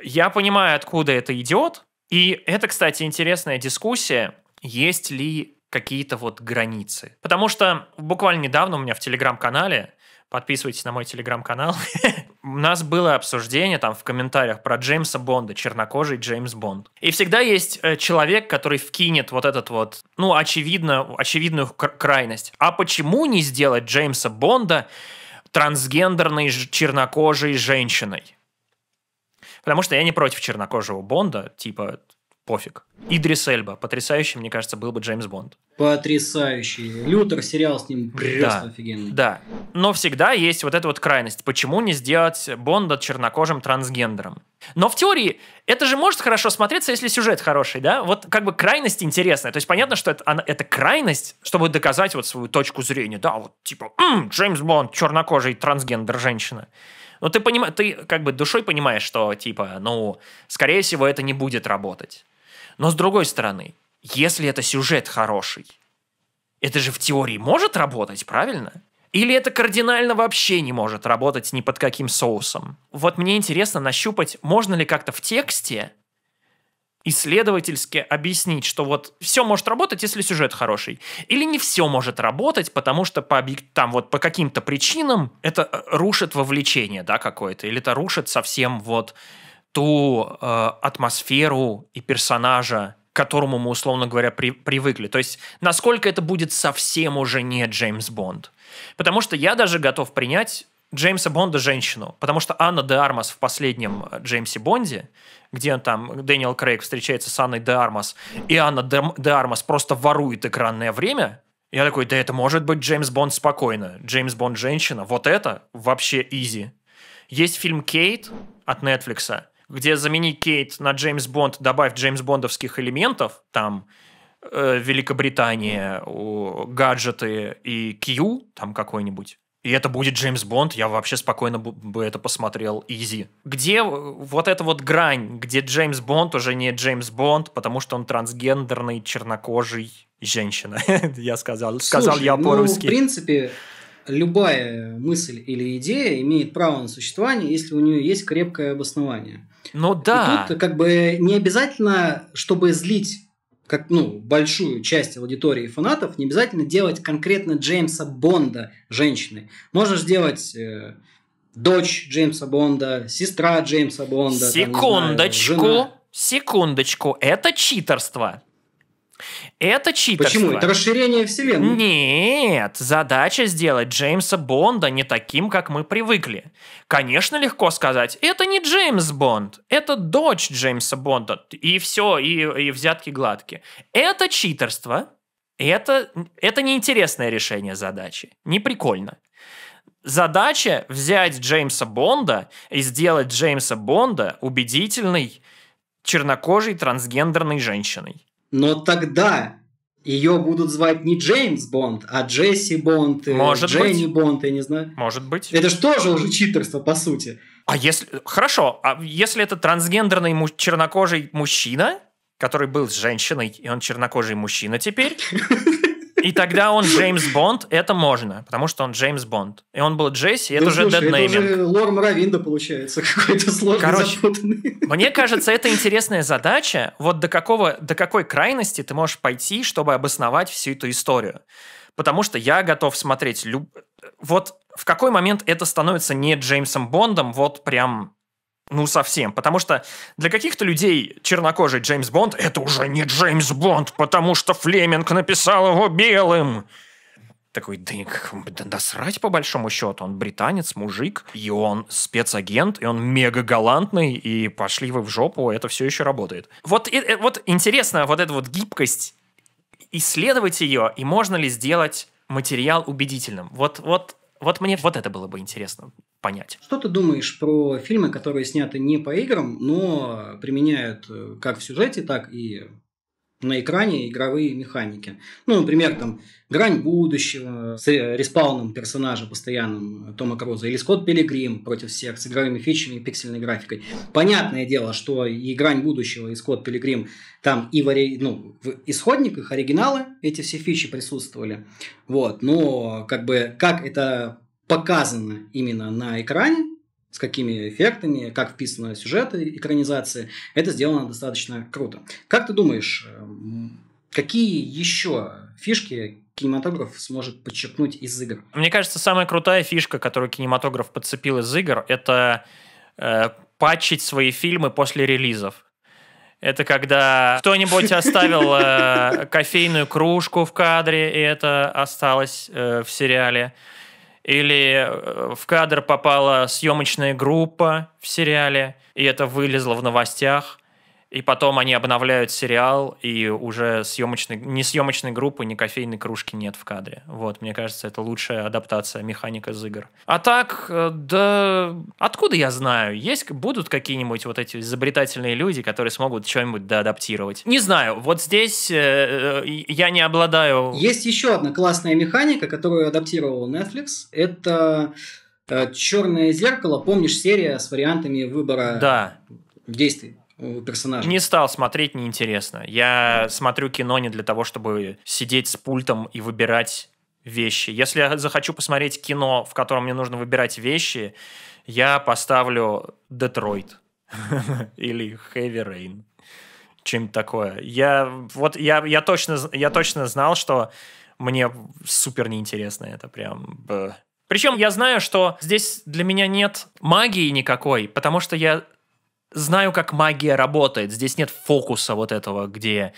Speaker 2: Я понимаю, откуда это идет. И это, кстати, интересная дискуссия. Есть ли какие-то вот границы? Потому что буквально недавно у меня в телеграм-канале подписывайтесь на мой телеграм-канал. у нас было обсуждение там в комментариях про Джеймса Бонда, чернокожий Джеймс Бонд. И всегда есть э, человек, который вкинет вот этот вот, ну, очевидно, очевидную крайность. А почему не сделать Джеймса Бонда трансгендерной чернокожей женщиной? Потому что я не против чернокожего Бонда, типа, пофиг. Идрис Эльба. Потрясающий, мне
Speaker 1: кажется, был бы Джеймс Бонд. Потрясающий. Лютер сериал с ним просто да, офигенный. Да.
Speaker 2: Но всегда есть вот эта вот крайность. Почему не сделать Бонда чернокожим трансгендером? Но в теории это же может хорошо смотреться, если сюжет хороший, да? Вот как бы крайность интересная. То есть понятно, что это, она, это крайность, чтобы доказать вот свою точку зрения. Да, вот типа «М, Джеймс Бонд, чернокожий трансгендер женщина. Но ты понимаешь, ты как бы душой понимаешь, что типа, ну, скорее всего, это не будет работать. Но с другой стороны, если это сюжет хороший, это же в теории может работать, правильно? Или это кардинально вообще не может работать ни под каким соусом? Вот мне интересно нащупать, можно ли как-то в тексте исследовательски объяснить, что вот все может работать, если сюжет хороший. Или не все может работать, потому что по, там вот по каким-то причинам это э, рушит вовлечение да, какое-то, или это рушит совсем вот ту э, атмосферу и персонажа, которому мы, условно говоря, при, привыкли. То есть, насколько это будет совсем уже не Джеймс Бонд. Потому что я даже готов принять Джеймса Бонда женщину, потому что Анна де Армас в последнем э, Джеймсе Бонде, где он там, Дэниел Крейг встречается с Анной де Армас, и Анна де Армас просто ворует экранное время, я такой, да это может быть Джеймс Бонд спокойно. Джеймс Бонд женщина, вот это вообще изи. Есть фильм «Кейт» от Нетфликса, где замени Кейт на Джеймс Бонд, добавь Джеймс Бондовских элементов, там э, Великобритания, о, гаджеты и кью, там какой-нибудь, и это будет Джеймс Бонд, я вообще спокойно бы это посмотрел, изи. Где э, вот эта вот грань, где Джеймс Бонд уже не Джеймс Бонд, потому что он трансгендерный, чернокожий женщина. я сказал, сказал я ну, по-русски. в
Speaker 1: принципе, любая мысль или идея имеет право на существование, если у нее есть крепкое обоснование. Ну да. И тут как бы не обязательно, чтобы злить как ну, большую часть аудитории фанатов, не обязательно делать конкретно Джеймса Бонда женщины. Можно сделать э, дочь Джеймса Бонда, сестра Джеймса Бонда. Секундочку, там, знаю, жена.
Speaker 2: секундочку, это читерство. Это читерство. Почему? Это расширение вселенной. Нет, задача сделать Джеймса Бонда не таким, как мы привыкли. Конечно, легко сказать, это не Джеймс Бонд, это дочь Джеймса Бонда, и все, и, и взятки гладкие. Это читерство, это, это неинтересное решение задачи, не прикольно. Задача взять Джеймса Бонда и сделать Джеймса Бонда убедительной чернокожей трансгендерной женщиной.
Speaker 1: Но тогда ее будут звать не Джеймс Бонд, а Джесси Бонд, э, Может Дженни быть. Бонд, я не знаю. Может быть. Это же тоже уже читерство, по сути. А если... Хорошо, а если это
Speaker 2: трансгендерный му... чернокожий мужчина, который был с женщиной, и он чернокожий мужчина теперь, И тогда он Джеймс Бонд, это можно, потому что он Джеймс Бонд. И он был Джесси, это ну, уже dead Это уже
Speaker 1: лор Муравинда получается, какой-то сложный, Короче, запутанный.
Speaker 2: Мне кажется, это интересная задача, вот до, какого, до какой крайности ты можешь пойти, чтобы обосновать всю эту историю. Потому что я готов смотреть... Люб... Вот в какой момент это становится не Джеймсом Бондом, вот прям ну, совсем. Потому что для каких-то людей чернокожий Джеймс Бонд — это уже не Джеймс Бонд, потому что Флеминг написал его белым. Такой, да, да насрать по большому счету. Он британец, мужик, и он спецагент, и он мега галантный, и пошли вы в жопу, это все еще работает. Вот, и, э, вот интересно, вот эта вот гибкость, исследовать ее, и можно ли сделать материал убедительным. Вот, вот, вот мне вот это было бы интересно понять.
Speaker 1: Что ты думаешь про фильмы, которые сняты не по играм, но применяют э, как в сюжете, так и на экране игровые механики. Ну, например, там «Грань будущего» с э, респауном персонажа постоянным э, Тома Круза или «Скотт Пилигрим» против всех с игровыми фичами и пиксельной графикой. Понятное дело, что и «Грань будущего», и «Скотт Пилигрим» там и в, ну, в исходниках оригиналы эти все фичи присутствовали. Вот, но как бы как это показано именно на экране, с какими эффектами, как вписаны сюжеты экранизации, это сделано достаточно круто. Как ты думаешь, эм, какие еще фишки кинематограф сможет подчеркнуть из игр?
Speaker 2: Мне кажется, самая крутая фишка, которую кинематограф подцепил из игр, это э, патчить свои фильмы после релизов. Это когда кто-нибудь оставил э, кофейную кружку в кадре, и это осталось э, в сериале или э, в кадр попала съемочная группа в сериале, и это вылезло в новостях – и потом они обновляют сериал, и уже съемочной, ни съемочной группы, ни кофейной кружки нет в кадре. Вот, мне кажется, это лучшая адаптация механика из игр. А так, э, да откуда я знаю? Есть, будут какие-нибудь вот эти изобретательные люди, которые смогут что-нибудь доадаптировать? Не знаю, вот здесь э, э я не обладаю...
Speaker 1: Есть еще одна классная механика, которую адаптировал Netflix. Это э, Черное зеркало, помнишь, серия с вариантами выбора да. действий. Э, персонажа.
Speaker 2: Не стал смотреть, неинтересно. Я да. смотрю кино не для того, чтобы сидеть с пультом и выбирать вещи. Если я захочу посмотреть кино, в котором мне нужно выбирать вещи, я поставлю «Детройт» или «Heavy Rain». Чем такое. Я, вот, я, я, точно, я точно знал, что мне супер неинтересно это прям... Причем я знаю, что здесь для меня нет магии никакой, потому что я знаю, как магия работает. Здесь нет фокуса вот этого, где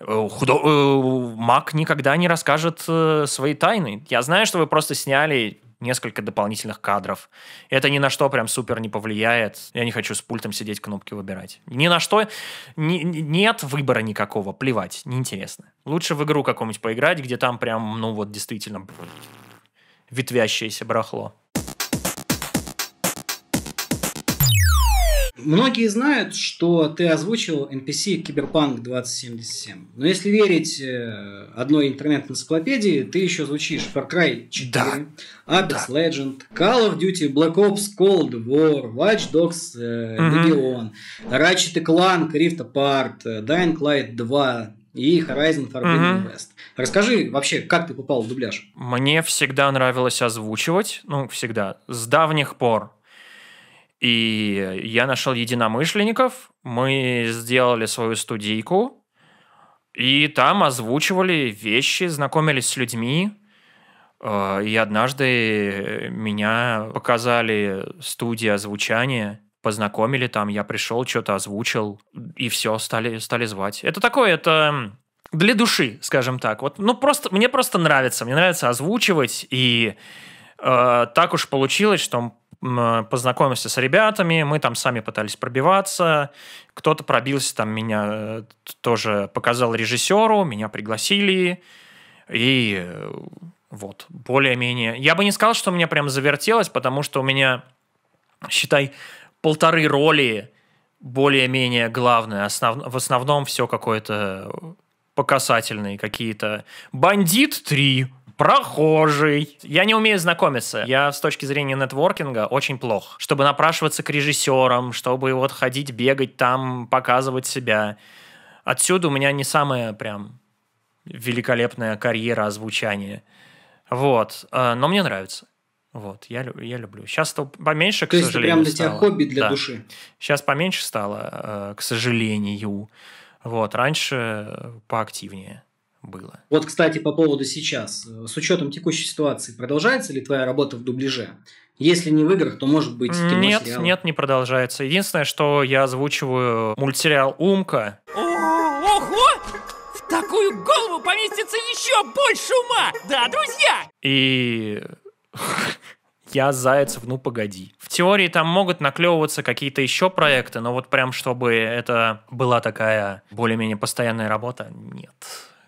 Speaker 2: э, худо... Э, маг никогда не расскажет э, свои тайны. Я знаю, что вы просто сняли несколько дополнительных кадров. Это ни на что прям супер не повлияет. Я не хочу с пультом сидеть, кнопки выбирать. Ни на что ни, нет выбора никакого, плевать, неинтересно. Лучше в игру какую-нибудь поиграть, где там прям, ну вот действительно ветвящееся
Speaker 1: барахло. Многие знают, что ты озвучил NPC Киберпанк 2077. Но если верить э, одной интернет-энциклопедии, ты еще звучишь Far Cry 4, да. Abyss да. Legend, Call of Duty, Black Ops Cold War, Watch Dogs э, Legion, mm-hmm. Ratchet Clank, Rift Apart, э, Dying Light 2, и Horizon Forbidden mm-hmm. West. Расскажи вообще, как ты попал в дубляж?
Speaker 2: Мне всегда нравилось озвучивать, ну, всегда, с давних пор. И я нашел единомышленников, мы сделали свою студийку, и там озвучивали вещи, знакомились с людьми. Э, и однажды меня показали студии озвучания, познакомили там, я пришел, что-то озвучил, и все, стали, стали звать. Это такое, это для души, скажем так. Вот, ну, просто, мне просто нравится, мне нравится озвучивать, и э, так уж получилось, что Э, познакомился с ребятами, мы там сами пытались пробиваться, кто-то пробился, там меня э, тоже показал режиссеру, меня пригласили, и э, вот, более-менее. Я бы не сказал, что у меня прям завертелось, потому что у меня, считай, полторы роли более-менее главные, основ... в основном все какое-то показательные какие-то. «Бандит 3», прохожий. Я не умею знакомиться. Я с точки зрения нетворкинга очень плох. Чтобы напрашиваться к режиссерам, чтобы вот ходить, бегать там, показывать себя. Отсюда у меня не самая прям великолепная карьера озвучания. Вот. Э, но мне нравится. Вот, я, я люблю. Сейчас то поменьше, к то сожалению, То прям для стало. тебя хобби для да. души. Сейчас поменьше стало, э, к сожалению. Вот, раньше поактивнее
Speaker 1: было. Вот, кстати, по поводу сейчас. Э, с учетом текущей ситуации, продолжается ли твоя работа в дубляже? Если не в играх, то может быть кино, Нет, сериал.
Speaker 2: нет, не продолжается. Единственное, что я озвучиваю э, мультсериал «Умка».
Speaker 1: ого! В такую голову
Speaker 2: поместится еще больше ума! Да, друзья? И я Зайцев, ну погоди. В теории там могут наклевываться какие-то еще проекты, но вот прям чтобы это была такая более-менее постоянная работа, нет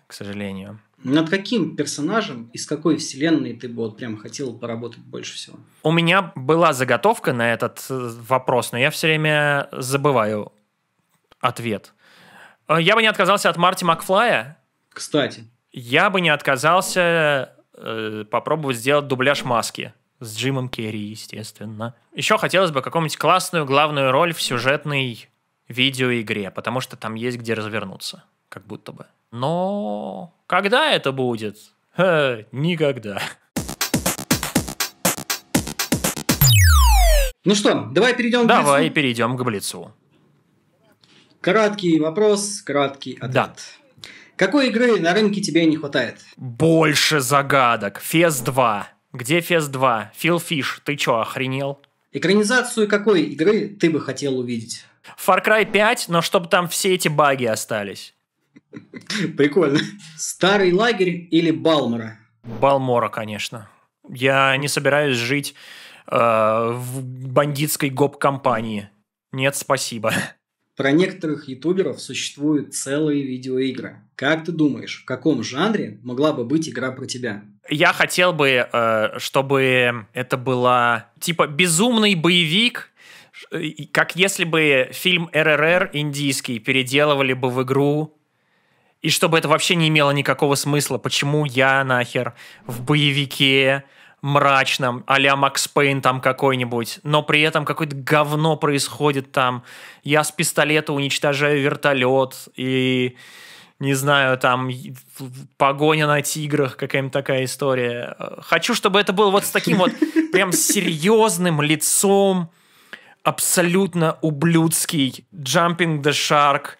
Speaker 2: к
Speaker 1: сожалению. Над каким персонажем из какой вселенной ты бы вот прям хотел поработать больше всего?
Speaker 2: У меня была заготовка на этот э, вопрос, но я все время забываю ответ. Э, я бы не отказался от Марти Макфлая. Кстати. Я бы не отказался э, попробовать сделать дубляж маски с Джимом Керри, естественно. Еще хотелось бы какую-нибудь классную главную роль в сюжетной видеоигре, потому что там есть где развернуться, как будто бы. Но когда это будет? Ха, никогда.
Speaker 1: Ну что, давай перейдем к Давай Блицу? перейдем к Блицу. Краткий вопрос, краткий ответ. Да. Какой игры на рынке тебе не хватает? Больше загадок. Фес 2. Где Фес 2?
Speaker 2: Фил Фиш, ты чё, охренел? Экранизацию какой игры ты бы хотел увидеть? Far Cry 5, но чтобы там все эти баги остались. Прикольно. Старый лагерь или Балмора? Балмора, конечно. Я не собираюсь жить э, в бандитской гоп-компании. Нет, спасибо.
Speaker 1: Про некоторых ютуберов существуют целые видеоигры. Как ты думаешь, в каком жанре могла бы быть игра про тебя?
Speaker 2: Я хотел бы, э, чтобы это была типа безумный боевик, э, как если бы фильм РРР индийский переделывали бы в игру и чтобы это вообще не имело никакого смысла, почему я нахер в боевике мрачном, а-ля Макс Пейн там какой-нибудь, но при этом какое-то говно происходит там. Я с пистолета уничтожаю вертолет и не знаю, там погоня на тиграх, какая-нибудь такая история. Хочу, чтобы это было вот с таким вот прям серьезным лицом, абсолютно ублюдский, jumping the shark –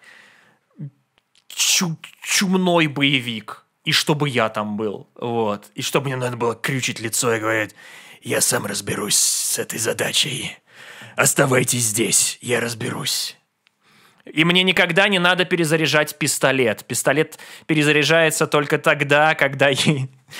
Speaker 2: чу- чумной боевик. И чтобы я там был. Вот. И чтобы мне надо было крючить лицо и говорить, я сам разберусь с этой задачей. Оставайтесь здесь, я разберусь. И мне никогда не надо перезаряжать пистолет. Пистолет перезаряжается только тогда, когда,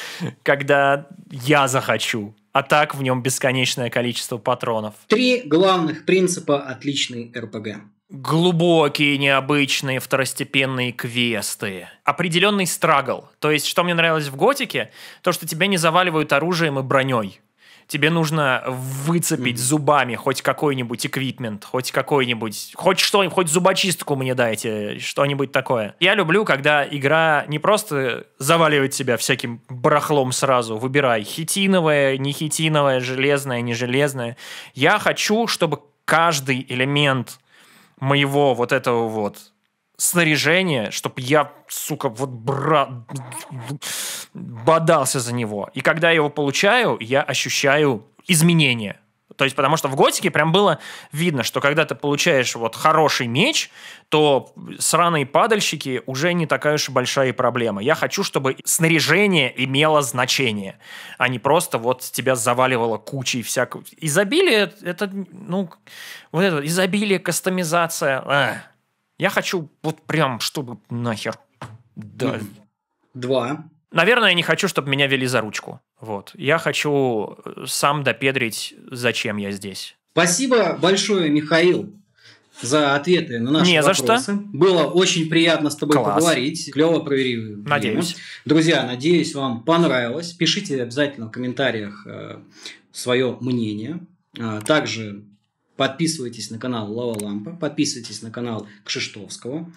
Speaker 2: когда я захочу. А так в нем бесконечное количество патронов.
Speaker 1: Три главных принципа отличной РПГ
Speaker 2: глубокие, необычные второстепенные квесты. Определенный страгл. То есть, что мне нравилось в «Готике», то, что тебя не заваливают оружием и броней. Тебе нужно выцепить mm-hmm. зубами хоть какой-нибудь эквипмент, хоть какой-нибудь, хоть что-нибудь, хоть зубочистку мне дайте, что-нибудь такое. Я люблю, когда игра не просто заваливает тебя всяким барахлом сразу, выбирай хитиновое, не хитиновое, железное, не железное. Я хочу, чтобы каждый элемент моего вот этого вот снаряжения, чтобы я, сука, вот бра... бодался за него. И когда я его получаю, я ощущаю изменения то есть, потому что в готике прям было видно, что когда ты получаешь вот хороший меч, то сраные падальщики уже не такая уж и большая проблема. Я хочу, чтобы снаряжение имело значение, а не просто вот тебя заваливало кучей всякого. Изобилие — это, ну, вот это, изобилие, кастомизация. Эх. А, я хочу вот прям, чтобы нахер. Да. Два. Наверное, я не хочу, чтобы меня вели за ручку. Вот. Я хочу э, сам допедрить, зачем я здесь.
Speaker 1: Спасибо большое, Михаил, за ответы на наши Не вопросы. за что. Было очень приятно с тобой Класс. поговорить. Клево провели. Надеюсь. Друзья, надеюсь, вам понравилось. Пишите обязательно в комментариях э, свое мнение. Э, также подписывайтесь на канал Лава Лампа, подписывайтесь на канал Кшиштовского.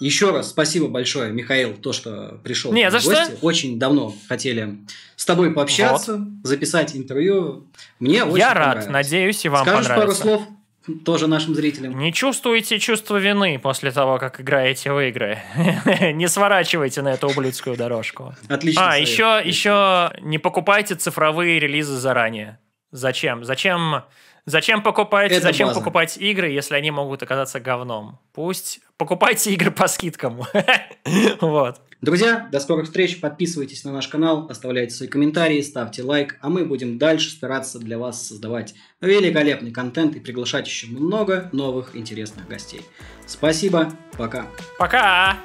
Speaker 1: Еще раз спасибо большое, Михаил, то, что пришел Не, в за гости. Что? Очень давно хотели с тобой пообщаться, вот. записать интервью. Мне Я очень Я рад, надеюсь, и вам Скажешь понравится. пару слов тоже нашим зрителям.
Speaker 2: Не чувствуете чувство вины после того, как играете в игры. не сворачивайте на эту ублюдскую дорожку. Отлично. А, еще, еще не покупайте цифровые релизы заранее. Зачем? Зачем Зачем покупать, это зачем база. покупать игры, если они могут оказаться говном? Пусть покупайте игры по скидкам.
Speaker 1: вот. Друзья, до скорых встреч. Подписывайтесь на наш канал, оставляйте свои комментарии, ставьте лайк, а мы будем дальше стараться для вас создавать великолепный контент и приглашать еще много новых интересных гостей. Спасибо, пока. Пока!